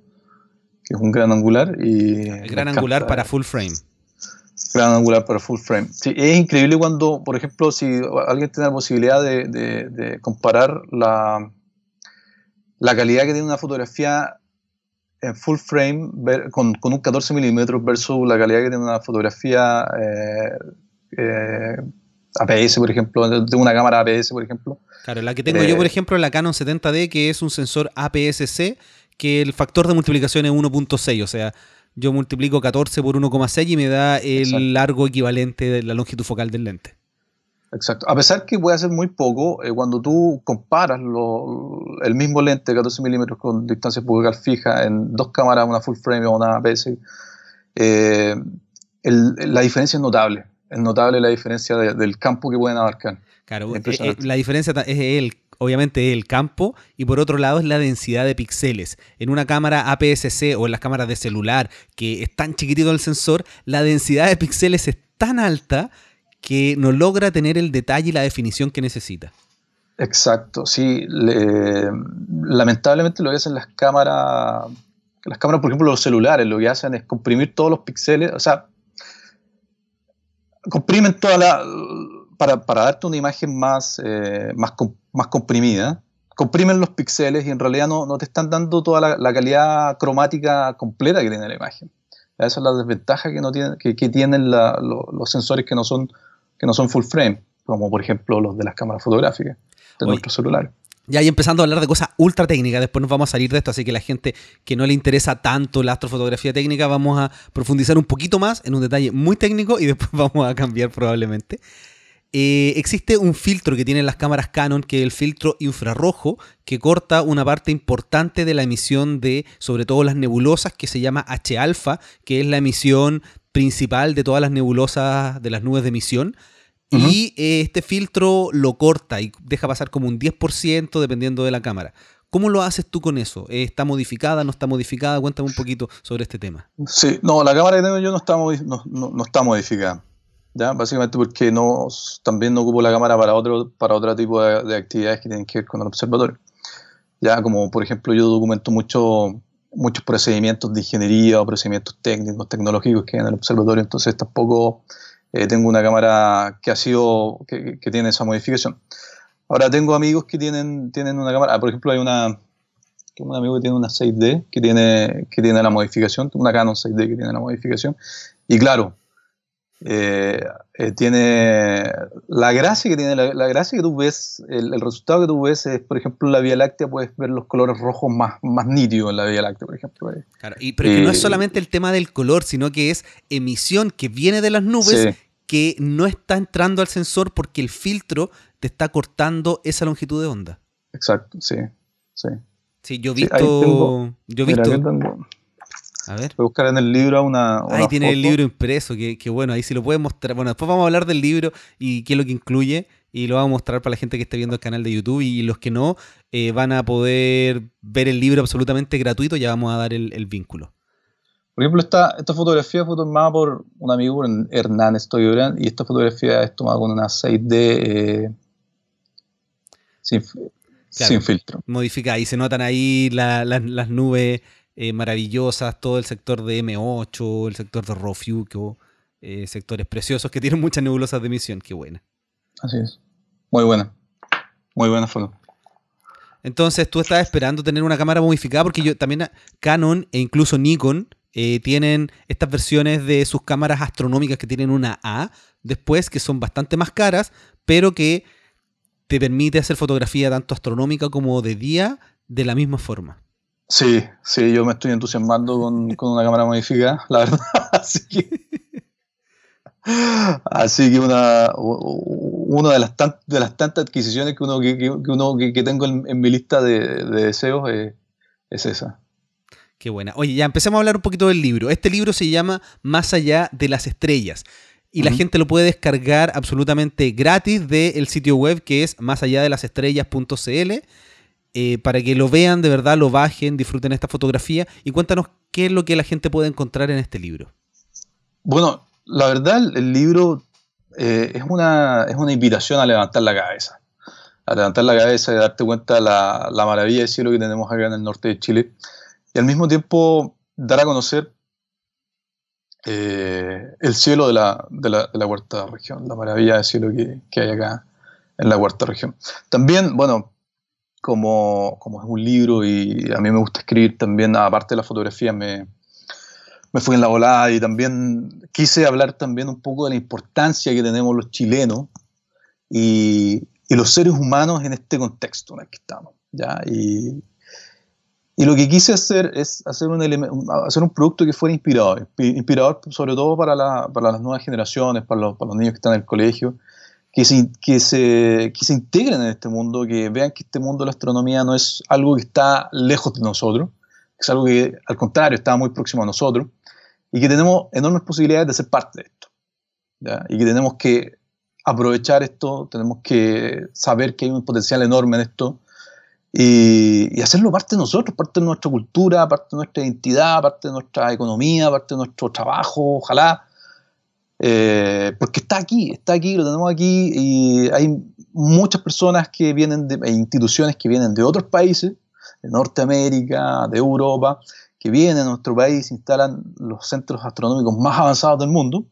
que es un gran angular. Y el gran angular para full frame. Gran angular para full frame. Sí, es increíble cuando, por ejemplo, si alguien tiene la posibilidad de, comparar la, la calidad que tiene una fotografía en full frame con, un 14 milímetros versus la calidad que tiene una fotografía eh, eh, APS, por ejemplo, de una cámara APS, por ejemplo. Claro, la que tengo eh, yo, por
ejemplo, la Canon 70D, que es un sensor APS-C que el factor de multiplicación es 1.6, o sea, yo multiplico 14 por 1,6 y me da el largo equivalente de la longitud focal del lente.
Exacto. A pesar que puede ser muy poco, eh, cuando tú comparas el mismo lente de 14 milímetros con distancia focal fija en dos cámaras, una full frame o una APS, eh, la diferencia es notable. Es notable la diferencia del campo que pueden abarcar. Claro, eh, la
diferencia es el obviamente el campo y por otro lado es la densidad de píxeles. En una cámara APS-C o en las cámaras de celular que es tan chiquitito el sensor, la densidad de píxeles es tan alta que no logra tener el detalle y la definición que necesita.
Exacto, sí. lamentablemente lo que hacen las cámaras, las cámaras, por ejemplo, los celulares, lo que hacen es comprimir todos los píxeles, o sea, comprimen toda la, para, darte una imagen más, eh, más, más, comprimida, comprimen los píxeles y en realidad no, no te están dando toda la, calidad cromática completa que tiene la imagen. Esa es la desventaja que, no tiene, que, tienen los sensores que no, son, que no son full frame, como por ejemplo los de las cámaras fotográficas de nuestro celular. Ya y empezando a hablar de cosas
ultra técnicas, después nos vamos a salir de esto, así que la gente que no le interesa tanto la astrofotografía técnica, vamos a profundizar un poquito más en un detalle muy técnico y después vamos a cambiar probablemente. Eh, existe un filtro que tienen las cámaras Canon, que es el filtro infrarrojo, que corta una parte importante de la emisión de, sobre todo las nebulosas, que se llama H-alfa, que es la emisión principal de todas las nebulosas de las nubes de emisión. Y eh, este filtro lo corta y deja pasar como un 10% dependiendo de la cámara. ¿Cómo lo haces tú con eso? Eh, ¿Está modificada? ¿No está modificada? Cuéntame un poquito sobre este tema.
Sí, no, la cámara que tengo yo no está, no está modificada. ¿ya? Básicamente porque no, también no ocupo la cámara para otro, para otro tipo de, actividades que tienen que ver con el observatorio. Ya, como por ejemplo yo documento mucho, muchos procedimientos de ingeniería o procedimientos técnicos, tecnológicos que hay en el observatorio, entonces tampoco eh, tengo una cámara que ha sido, que, que, tiene esa modificación. Ahora tengo amigos que tienen, tienen una cámara, por ejemplo hay una, un amigo que tiene una 6D que tiene, que tiene la modificación, una Canon 6D que tiene la modificación, y claro, eh, eh, tiene la gracia que tiene, la, gracia que tú ves, el, resultado que tú ves es, por ejemplo, en la Vía Láctea puedes ver los colores rojos más, más nítidos en la Vía Láctea, por ejemplo. Eh.
y, pero no es solamente el tema del color, sino que es emisión que viene de las nubes que no está entrando al sensor porque el filtro te está cortando esa longitud de onda.
Exacto, sí,
sí. yo he visto. yo he visto.
A ver. buscar en el libro una. una ahí tiene el libro
impreso, que, bueno, ahí sí lo puedes mostrar. Bueno, después vamos a hablar del libro y qué es lo que incluye. Y lo vamos a mostrar para la gente que esté viendo el canal de YouTube. Y los que no, eh, van a poder ver el libro absolutamente gratuito. Ya vamos a dar el, vínculo.
Por ejemplo, esta, esta fotografía fue tomada por un amigo, Hernán Estoyurán, y esta fotografía es tomada con una 6D eh, sin, filtro. Modificada, y
se notan ahí las nubes eh, maravillosas, todo el sector de M8, el sector de Rofuco, eh, sectores preciosos que tienen muchas nebulosas de emisión, qué buena.
Así es, muy buena, muy buena foto.
Entonces tú estás esperando tener una cámara modificada porque yo también ah, Canon e incluso Nikon eh, tienen estas versiones de sus cámaras astronómicas que tienen una A después que son bastante más caras, pero que te permite hacer fotografía tanto astronómica como de día de la misma forma.
Sí, sí, yo me estoy entusiasmando con, una cámara modificada, la verdad. Así que, así que una, una de las, de las tantas adquisiciones que uno que, uno, que, tengo en, mi lista de, deseos eh, es, esa.
Qué buena. Oye, ya empecemos a hablar un poquito del libro. Este libro se llama Más allá de las estrellas y la gente lo puede descargar absolutamente gratis del sitio web que es más allá de eh, para que lo vean de verdad, lo bajen, disfruten esta fotografía y cuéntanos qué es lo que la gente puede encontrar en este libro.
Bueno, la verdad el libro eh, es, una, es una invitación a levantar la cabeza, a levantar la cabeza y darte cuenta de la, maravilla de cielo que tenemos acá en el norte de Chile y al mismo tiempo dar a conocer eh, el cielo de la, de, cuarta región, la maravilla de cielo que, que, hay acá en la cuarta región. También, bueno, como, como es un libro y a mí me gusta escribir también, aparte de la fotografía, me, me fui en la volada y también quise hablar también un poco de la importancia que tenemos los chilenos y, y los seres humanos en este contexto en el que estamos. ¿ya? Y, y lo que quise hacer es hacer un, hacer un producto que fuera inspirador, inspirador sobre todo para, la, para las nuevas generaciones, para los, para los niños que están en el colegio que se, que, se, que se integren en este mundo, que vean que este mundo de la astronomía no es algo que está lejos de nosotros, es algo que al contrario está muy próximo a nosotros y que tenemos enormes posibilidades de ser parte de esto. Y que tenemos que aprovechar esto, tenemos que saber que hay un potencial enorme en esto y, hacerlo parte de nosotros, parte de nuestra cultura, parte de nuestra identidad, parte de nuestra economía, parte de nuestro trabajo, ojalá. Eh, porque está aquí, está aquí, lo tenemos aquí y hay muchas personas que vienen de e instituciones que vienen de otros países, de Norteamérica, de Europa, que vienen a nuestro país, instalan los centros astronómicos más avanzados del mundo,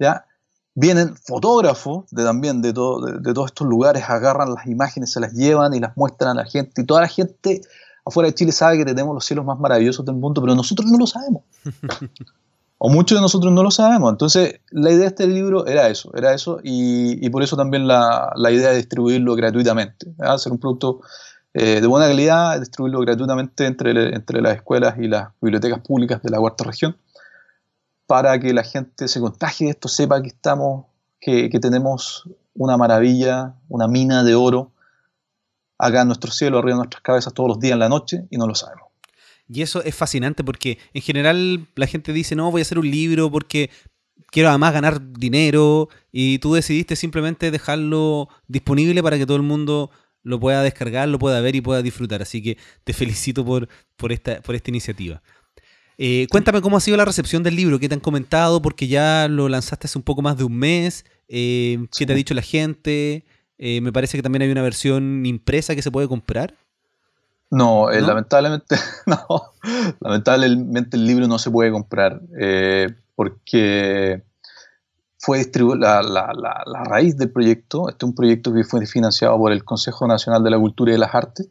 ¿ya? Vienen fotógrafos de también de, de todos estos lugares, agarran las imágenes, se las llevan y las muestran a la gente. Y toda la gente afuera de Chile sabe que tenemos los cielos más maravillosos del mundo, pero nosotros no lo sabemos. o muchos de nosotros no lo sabemos. Entonces, la idea de este libro era eso, era eso, y, por eso también la, idea de distribuirlo gratuitamente, hacer ¿ah? un producto eh, de buena calidad, distribuirlo gratuitamente entre, las escuelas y las bibliotecas públicas de la cuarta región, para que la gente se contagie de esto, sepa que estamos, que, que tenemos una maravilla, una mina de oro acá en nuestro cielo, arriba de nuestras cabezas todos los días en la noche y no lo sabemos.
Y eso es fascinante porque en general la gente dice, no, voy a hacer un libro porque quiero además ganar dinero y tú decidiste simplemente dejarlo disponible para que todo el mundo lo pueda descargar, lo pueda ver y pueda disfrutar. Así que te felicito por, por, esta, por esta iniciativa. Eh, cuéntame cómo ha sido la recepción del libro, qué te han comentado, porque ya lo lanzaste hace un poco más de un mes, eh, qué te ha dicho la gente. Eh, me parece que también hay una versión impresa que se puede comprar.
Eh, no, lamentablemente Lamentablemente el libro no se puede comprar eh, porque fue distribuido, la, raíz del proyecto. Este es un proyecto que fue financiado por el Consejo Nacional de la Cultura y las Artes.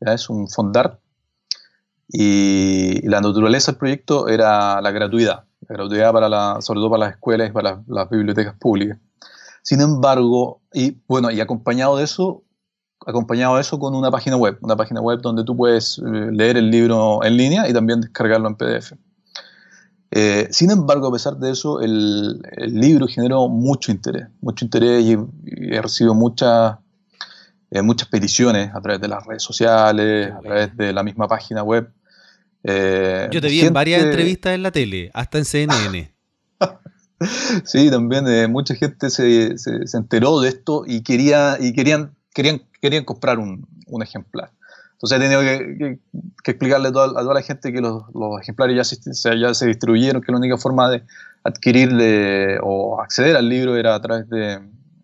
Es un fondar. Y la naturaleza del proyecto era la gratuidad. La gratuidad para la, sobre todo para las escuelas y para las bibliotecas públicas. Sin embargo, y bueno, y acompañado de eso, acompañado eso con una página web, una página web donde tú puedes eh, leer el libro en línea y también descargarlo en PDF. Eh, sin embargo, a pesar de eso, el, libro generó mucho interés, mucho interés y, he recibido muchas, eh, muchas peticiones a través de las redes sociales, a través de la misma página web. Yo te vi en varias entrevistas en la tele, hasta en CNN. sí, también mucha gente se, enteró de esto y, quería, y querían, querían querían comprar un, un ejemplar. Entonces he tenido que, explicarle a toda, la gente que los, los ejemplares ya se, ya se distribuyeron, que la única forma de adquirirle o acceder al libro era a través de,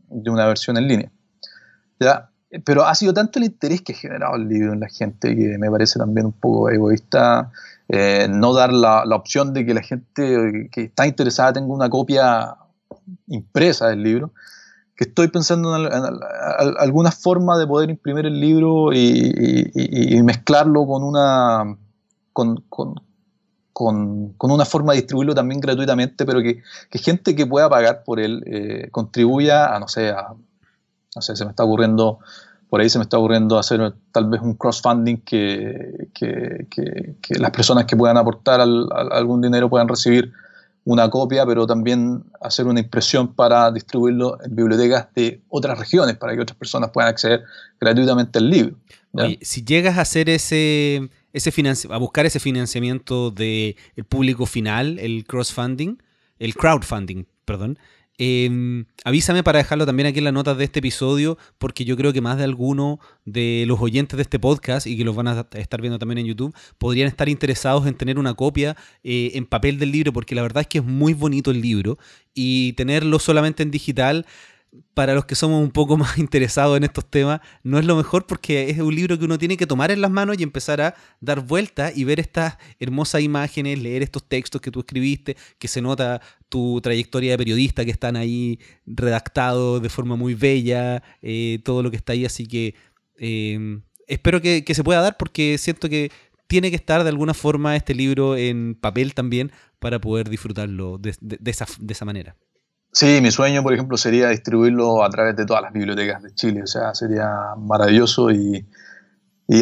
de una versión en línea. ¿Ya? Pero ha sido tanto el interés que ha generado el libro en la gente que me parece también un poco egoísta eh, no dar la, la, opción de que la gente que está interesada tenga una copia impresa del libro, que estoy pensando en, alguna forma de poder imprimir el libro y, mezclarlo con una con, una forma de distribuirlo también gratuitamente, pero que, gente que pueda pagar por él eh, contribuya a, no sé, a, no sé, se me está ocurriendo, por ahí se me está ocurriendo hacer tal vez un crossfunding que, que, las personas que puedan aportar algún dinero puedan recibir una copia, pero también hacer una impresión para distribuirlo en bibliotecas de otras regiones, para que otras personas puedan acceder gratuitamente al libro.
si llegas a hacer ese, ese a buscar ese financiamiento del público final, el crossfunding, el crowdfunding, perdón, Em, avísame para dejarlo también aquí en las notas de este episodio, porque yo creo que más de alguno de los oyentes de este podcast y que los van a estar viendo también en YouTube podrían estar interesados en tener una copia eh, en papel del libro, porque la verdad es que es muy bonito el libro y tenerlo solamente en digital para los que somos un poco más interesados en estos temas, no es lo mejor porque es un libro que uno tiene que tomar en las manos y empezar a dar vueltas y ver estas hermosas imágenes, leer estos textos que tú escribiste, que se nota tu trayectoria de periodista, que están ahí redactados de forma muy bella, eh, todo lo que está ahí. Así que eh, espero que, se pueda dar porque siento que tiene que estar de alguna forma este libro en papel también para poder disfrutarlo de esa manera.
Sí, mi sueño, por ejemplo, sería distribuirlo a través de todas las bibliotecas de Chile. O sea, sería maravilloso y,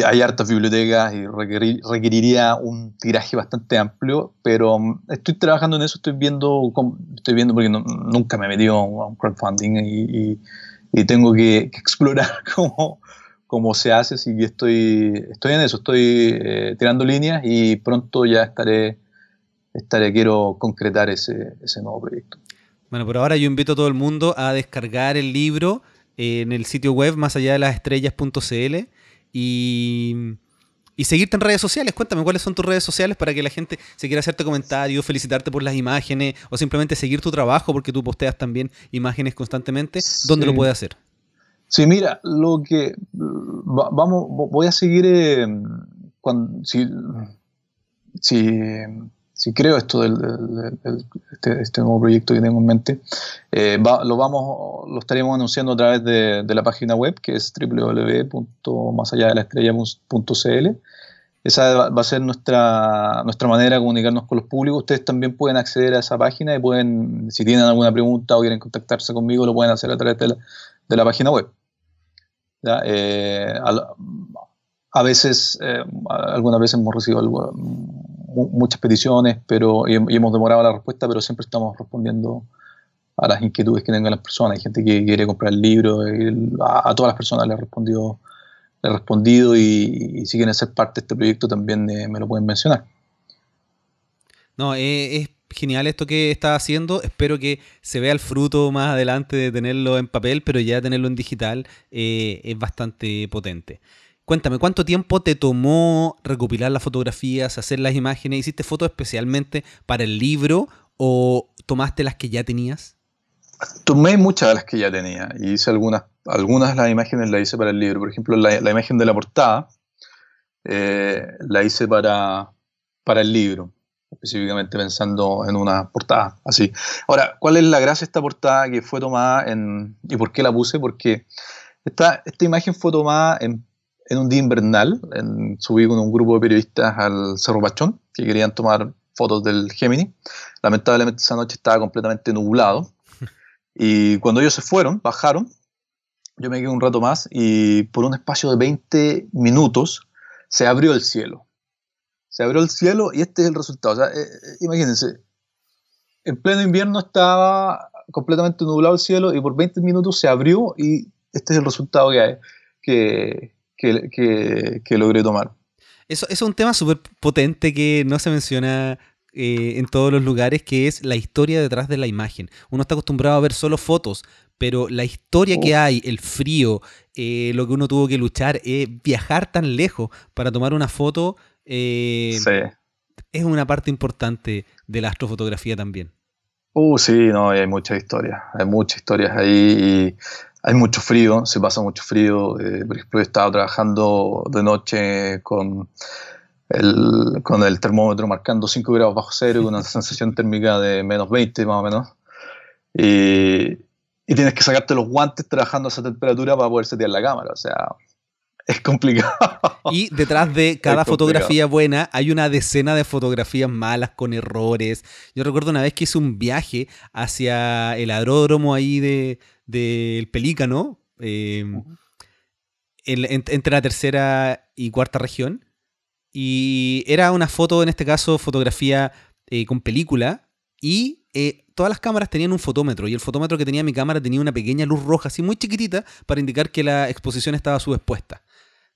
hay hartas bibliotecas y requeriría un tiraje bastante amplio, pero mm, estoy trabajando en eso, estoy viendo, estoy viendo porque nunca me he metido a un crowdfunding y, y, tengo que, explorar cómo, cómo se hace, así que estoy, estoy en eso, estoy eh, tirando líneas y pronto ya estaré, estaré quiero concretar ese nuevo proyecto.
Bueno, por ahora yo invito a todo el mundo a descargar el libro eh, en el sitio web más allá de las estrellas.cl y, seguirte en redes sociales. Cuéntame cuáles son tus redes sociales para que la gente, se quiera hacerte comentarios, felicitarte por las imágenes o simplemente seguir tu trabajo porque tú posteas también imágenes constantemente, ¿dónde lo puede hacer?
Sí, mira, lo que vamos, voy a seguir eh, si, si si creo esto del, este, este, nuevo proyecto que tengo en mente, eh, lo vamos, lo estaremos anunciando a través de, de la página web que es www.masalladelaestrella.cl. Esa va a ser nuestra, nuestra manera de comunicarnos con los públicos. Ustedes también pueden acceder a esa página y pueden, si tienen alguna pregunta o quieren contactarse conmigo, lo pueden hacer a través de la, página web. ¿Ya? Eh, a, veces, eh, algunas veces hemos recibido algo, muchas peticiones pero, y, hemos demorado la respuesta, pero siempre estamos respondiendo a las inquietudes que tengan las personas. Hay gente que quiere comprar el libro, a, todas las personas le he respondido, he respondido y, si quieren ser parte de este proyecto también eh, me lo pueden mencionar.
No, eh, es genial esto que estás haciendo. Espero que se vea el fruto más adelante de tenerlo en papel, pero ya tenerlo en digital eh, es bastante potente. Cuéntame, ¿cuánto tiempo te tomó recopilar las fotografías, hacer las imágenes? ¿Hiciste fotos especialmente para el libro o tomaste las que ya tenías?
Tomé muchas de las que ya tenía y hice algunas, algunas de las imágenes las hice para el libro. Por ejemplo, la, imagen de la portada eh, la hice para, para el libro, específicamente pensando en una portada así. Ahora, ¿cuál es la gracia de esta portada que fue tomada en... y por qué la puse? Porque esta, esta imagen fue tomada en en un día invernal, en, subí con un grupo de periodistas al Cerro Pachón, que querían tomar fotos del Gemini. Lamentablemente esa noche estaba completamente nublado. Y cuando ellos se fueron, bajaron, yo me quedé un rato más y por un espacio de 20 minutos se abrió el cielo. Se abrió el cielo y este es el resultado. Eh, eh, imagínense, en pleno invierno estaba completamente nublado el cielo y por 20 minutos se abrió y este es el resultado que hay. Que que, logré tomar.
Eso, es un tema súper potente que no se menciona eh, en todos los lugares, que es la historia detrás de la imagen. Uno está acostumbrado a ver solo fotos, pero la historia que oh. hay, el frío, eh, lo que uno tuvo que luchar, es eh, viajar tan lejos para tomar una foto, es una parte importante de la astrofotografía también.
Uh, sí, no, hay muchas historias. hay muchas historias ahí y hay mucho frío, se pasa mucho frío. Eh, por ejemplo, estaba trabajando de noche con el, con el termómetro marcando 5 grados bajo cero y una sensación térmica de menos 20 más o menos. Y, tienes que sacarte los guantes trabajando a esa temperatura para poder setear la cámara. O sea, es complicado. Y detrás de cada fotografía
buena hay una decena de fotografías malas con errores. Yo recuerdo una vez que hice un viaje hacia el aeródromo ahí de, del Pelícano, em, entre la tercera y cuarta región. Y era una foto, en este caso, fotografía eh, con película. Y eh, todas las cámaras tenían un fotómetro. Y el fotómetro que tenía mi cámara tenía una pequeña luz roja, así muy chiquitita, para indicar que la exposición estaba subexpuesta.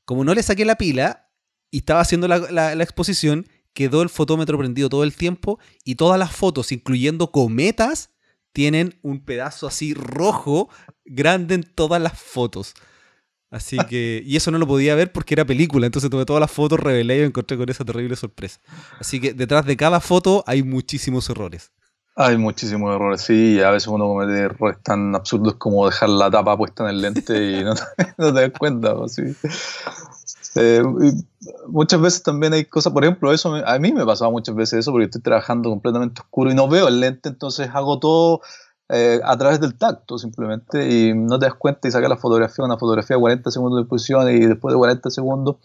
Como no le saqué la pila y estaba haciendo la exposición, quedó el fotómetro prendido todo el tiempo y todas las fotos, incluyendo cometas, tienen un pedazo así rojo grande en todas las fotos. Así que, y eso no lo podía ver porque era película, entonces tomé todas las fotos, revelé y me encontré con esa terrible sorpresa. Así que detrás de cada foto hay muchísimos errores.
Hay muchísimos errores, sí, a veces uno comete errores tan absurdos como dejar la tapa puesta en el lente y no, te das cuenta. Pues, eh, muchas veces también hay cosas, por ejemplo, eso a mí me pasaba muchas veces eso porque estoy trabajando completamente oscuro y no veo el lente, entonces hago todo eh, a través del tacto simplemente y no te das cuenta y sacas la fotografía, una fotografía de 40 segundos de exposición y después de 40 segundos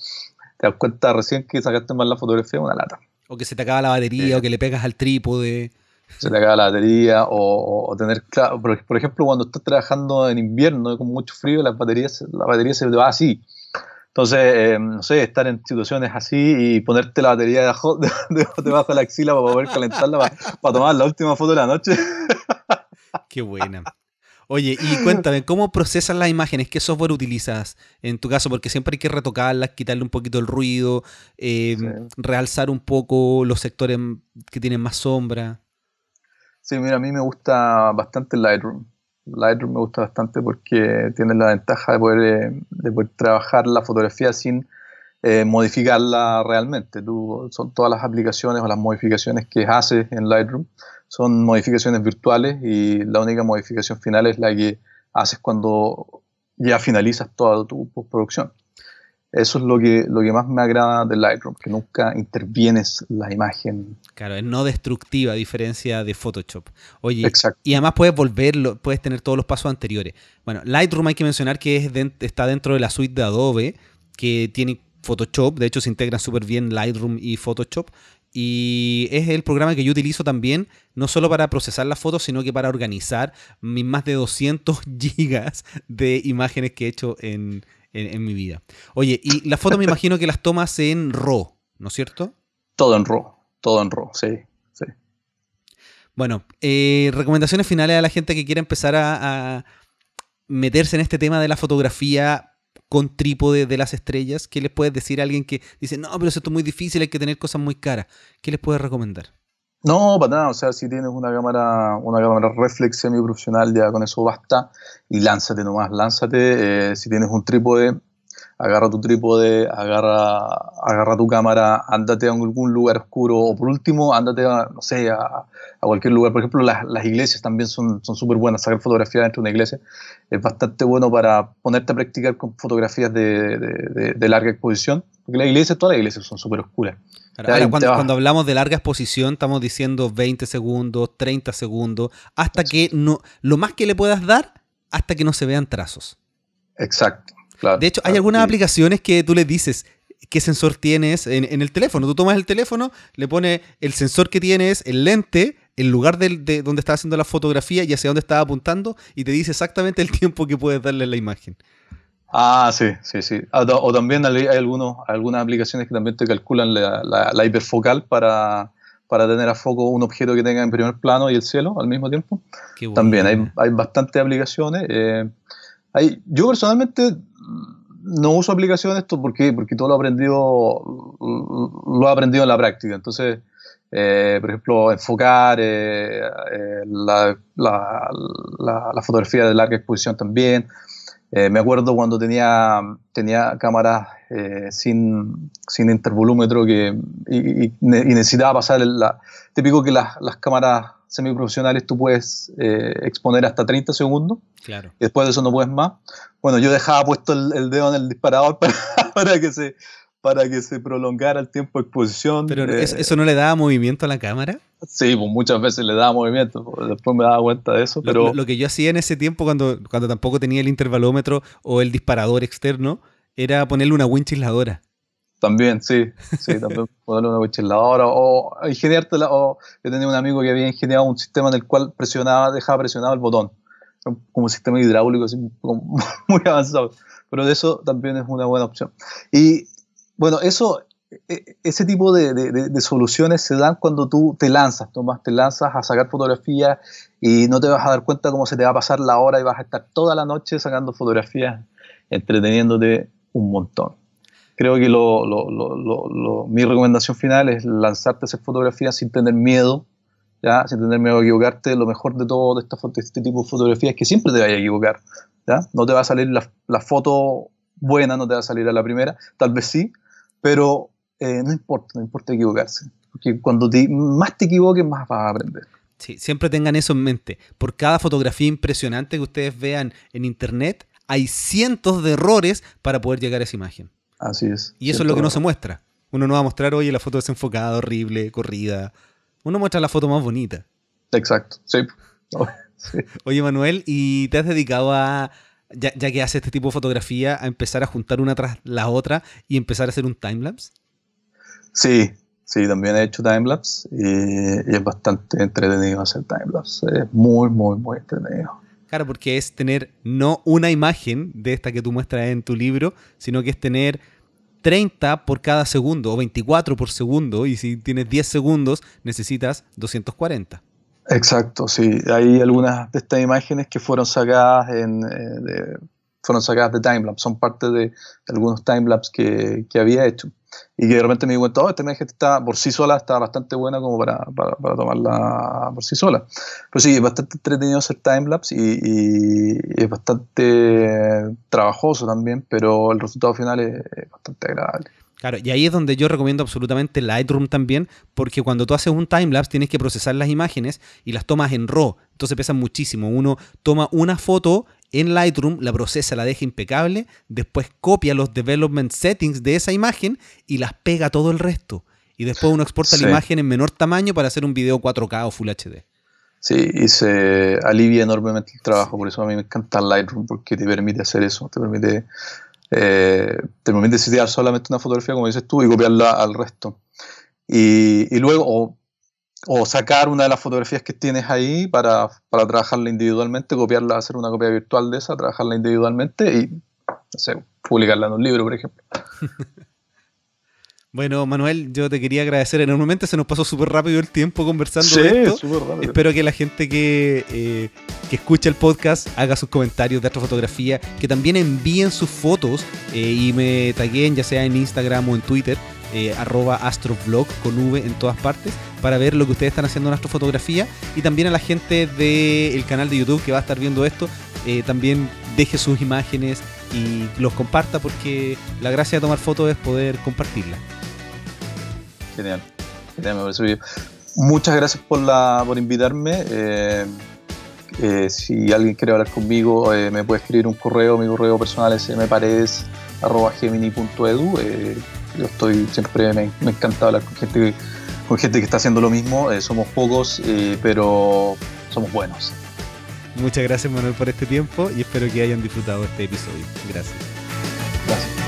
te das cuenta recién que sacaste mal la fotografía una lata. O que se te acaba la batería o que le pegas al trípode se te acaba la batería o, tener claro, por, ejemplo cuando estás trabajando en invierno con mucho frío las baterías la batería se va así entonces, eh, no sé, estar en situaciones así y ponerte la batería debajo de, de, la axila para poder calentarla, para, tomar la última foto de la noche. Qué buena.
Oye, y cuéntame, ¿cómo procesas las imágenes? ¿Qué software utilizas en tu caso? Porque siempre hay que retocarlas, quitarle un poquito el ruido, em, realzar un poco los sectores que tienen más sombra.
Sí, mira, a mí me gusta bastante Lightroom. Lightroom me gusta bastante porque tiene la ventaja de poder, eh, trabajar la fotografía sin eh, modificarla realmente. Tú, son todas las aplicaciones o las modificaciones que haces en Lightroom son modificaciones virtuales y la única modificación final es la que haces cuando ya finalizas toda tu postproducción. Eso es lo que, lo que más me agrada de Lightroom, que nunca intervienes la imagen.
Claro, es no destructiva, a diferencia de Photoshop. Oye, y además puedes volverlo, puedes tener todos los pasos anteriores. Bueno, Lightroom hay que mencionar que es está dentro de la suite de Adobe, que tiene Photoshop, de hecho se integran súper bien Lightroom y Photoshop. Y es el programa que yo utilizo también, no solo para procesar las fotos, sino que para organizar mis más de 200 gigas de imágenes que he hecho en, en, mi vida. Oye, y las fotos me imagino que las tomas en RAW,
¿no es cierto? Todo en RAW, todo en RAW, sí. sí.
Bueno, eh, recomendaciones finales a la gente que quiera empezar a, a, meterse en este tema de la fotografía con trípode de las estrellas. ¿Qué les puedes decir a alguien que dice, no, pero esto es muy difícil, hay que tener cosas muy caras? ¿Qué les puedes recomendar?
No, para nada, o sea, si tienes una cámara, una cámara reflex semi-profesional, ya con eso basta y lánzate nomás, lánzate. Eh, si tienes un trípode, agarra tu trípode, agarra, agarra tu cámara, ándate a algún lugar oscuro o por último, ándate a, no sé, a, cualquier lugar. Por ejemplo, las, iglesias también son súper buenas. Sacar fotografías dentro de una iglesia es bastante bueno para ponerte a practicar con fotografías de, larga exposición. Porque las iglesias, todas las iglesias son súper oscuras. cuando,
hablamos de larga exposición, estamos diciendo 20 segundos, 30 segundos, hasta que no, lo más que le puedas dar, hasta que no se vean trazos. Exacto de hecho, hay algunas aplicaciones que tú le dices qué sensor tienes en, el teléfono. Tú tomas el teléfono, le pones el sensor que tienes, el lente, el lugar de, donde estás haciendo la fotografía y hacia dónde estás apuntando y te dice exactamente el tiempo que puedes darle a la imagen.
Ah, sí, sí, sí. Ah, o también hay, algunos, algunas aplicaciones que también te calculan la, hiperfocal para, tener a foco un objeto que tenga en primer plano y el cielo al mismo tiempo. también hay, hay bastantes aplicaciones. Eh, yo personalmente no uso aplicaciones esto porque, porque todo lo aprendido lo he aprendido en la práctica. Entonces, eh, por ejemplo, enfocar eh, eh, la, la, fotografía de larga exposición también. me acuerdo cuando tenía, tenía cámaras sin, sin intervolúmetro que, y, necesitaba pasar la, Típico que las, las cámaras semiprofesionales tú puedes eh, exponer hasta 30 segundos. Claro. después de eso no puedes más. Bueno, yo dejaba puesto el, dedo en el disparador para, para, que se para que se prolongara el tiempo de exposición. ¿Pero eh, eso
no le daba movimiento a la cámara?
Sí, pues, muchas veces le daba movimiento, pues, después me daba cuenta de eso. Pero... Lo,
que yo hacía en ese tiempo, cuando, cuando tampoco tenía el intervalómetro o el disparador externo, era ponerle una winch
también, sí, sí, también ponerle una hora o oh, ingeniártela. O oh, yo tenía un amigo que había ingeniado un sistema en el cual presionaba, dejaba presionado el botón, como un sistema hidráulico muy avanzado. Pero de eso también es una buena opción. Y bueno, eso, e, ese tipo de, soluciones se dan cuando tú te lanzas, Tomás, te lanzas a sacar fotografías y no te vas a dar cuenta cómo se te va a pasar la hora y vas a estar toda la noche sacando fotografías, entreteniéndote un montón creo que mi recomendación final es lanzarte a hacer fotografías sin tener miedo, ¿ya? sin tener miedo a equivocarte. Lo mejor de todo de, este tipo de fotografías es que siempre te vayas a equivocar. ¿ya? No te va a salir la, foto buena, no te va a salir a la primera, tal vez sí, pero eh, no importa, no importa equivocarse. Porque cuando más te equivoques, más vas a aprender. Sí, siempre
tengan eso en mente. Por cada fotografía impresionante que ustedes vean en internet, hay cientos de errores para poder llegar a esa imagen.
Así es. Y eso es lo que no se muestra.
Uno no va a mostrar, oye, la foto desenfocada, horrible, corrida. Uno muestra la foto más bonita.
Exacto, sí.
Oh, oye, Manuel, ¿y te has dedicado a, ya, que haces este tipo de fotografía, a empezar a juntar una tras la otra y empezar a hacer un timelapse?
Sí, sí, también he hecho timelapse y, y es bastante entretenido hacer timelapse. Es muy, muy, muy entretenido.
Claro, porque es tener no una imagen de esta que tú muestras en tu libro, sino que es tener 30 por cada segundo o 24 por segundo y si tienes 10 segundos necesitas 240.
Exacto, sí. Hay algunas de estas imágenes que fueron sacadas en, eh, de, fueron sacadas de timelapse, son parte de, algunos timelapse que, que había hecho y que de repente me di cuenta, oh, esta imagen está por sí sola, está bastante buena como para, para, tomarla por sí sola. Pero sí, es bastante entretenido hacer timelapse y, y, es bastante trabajoso también, pero el resultado final es, bastante agradable.
Claro, y ahí es donde yo recomiendo absolutamente Lightroom también, porque cuando tú haces un timelapse tienes que procesar las imágenes y las tomas en RAW, entonces pesan muchísimo. Uno toma una foto en Lightroom, la procesa, la deja impecable, después copia los development settings de esa imagen y las pega todo el resto. Y después uno exporta la imagen en menor tamaño para hacer un video 4K o Full HD.
Sí, y se alivia enormemente el trabajo, por eso a mí me encanta Lightroom, porque te permite hacer eso, te permite, sitiar eh, solamente una fotografía, como dices tú, y copiarla al resto. Y, luego, o sacar una de las fotografías que tienes ahí para, trabajarla individualmente, copiarla, hacer una copia virtual de esa, trabajarla individualmente y publicarla en un libro, por ejemplo.
Bueno, Manuel, yo te quería agradecer enormemente. Se nos pasó súper rápido el tiempo conversando. esto. Espero que la gente que, eh, que escucha el podcast haga sus comentarios de fotografía que también envíen sus fotos eh, y me taguen, ya sea en Instagram o en Twitter, eh, arroba astroblog con V en todas partes para ver lo que ustedes están haciendo en astrofotografía y también a la gente del canal de YouTube que va a estar viendo esto, eh, también deje sus imágenes y los comparta porque la gracia de tomar fotos es poder compartirla
Genial, genial, me parece Muchas gracias por, la, por invitarme. Eh, si alguien quiere hablar conmigo, me puede escribir un correo. Mi correo personal es punto Eh, yo estoy siempre, me, encanta hablar con gente, que, con gente que está haciendo lo mismo, eh, somos pocos, eh, pero somos buenos.
Muchas gracias Manuel por este tiempo y espero que hayan disfrutado este episodio. Gracias. Gracias.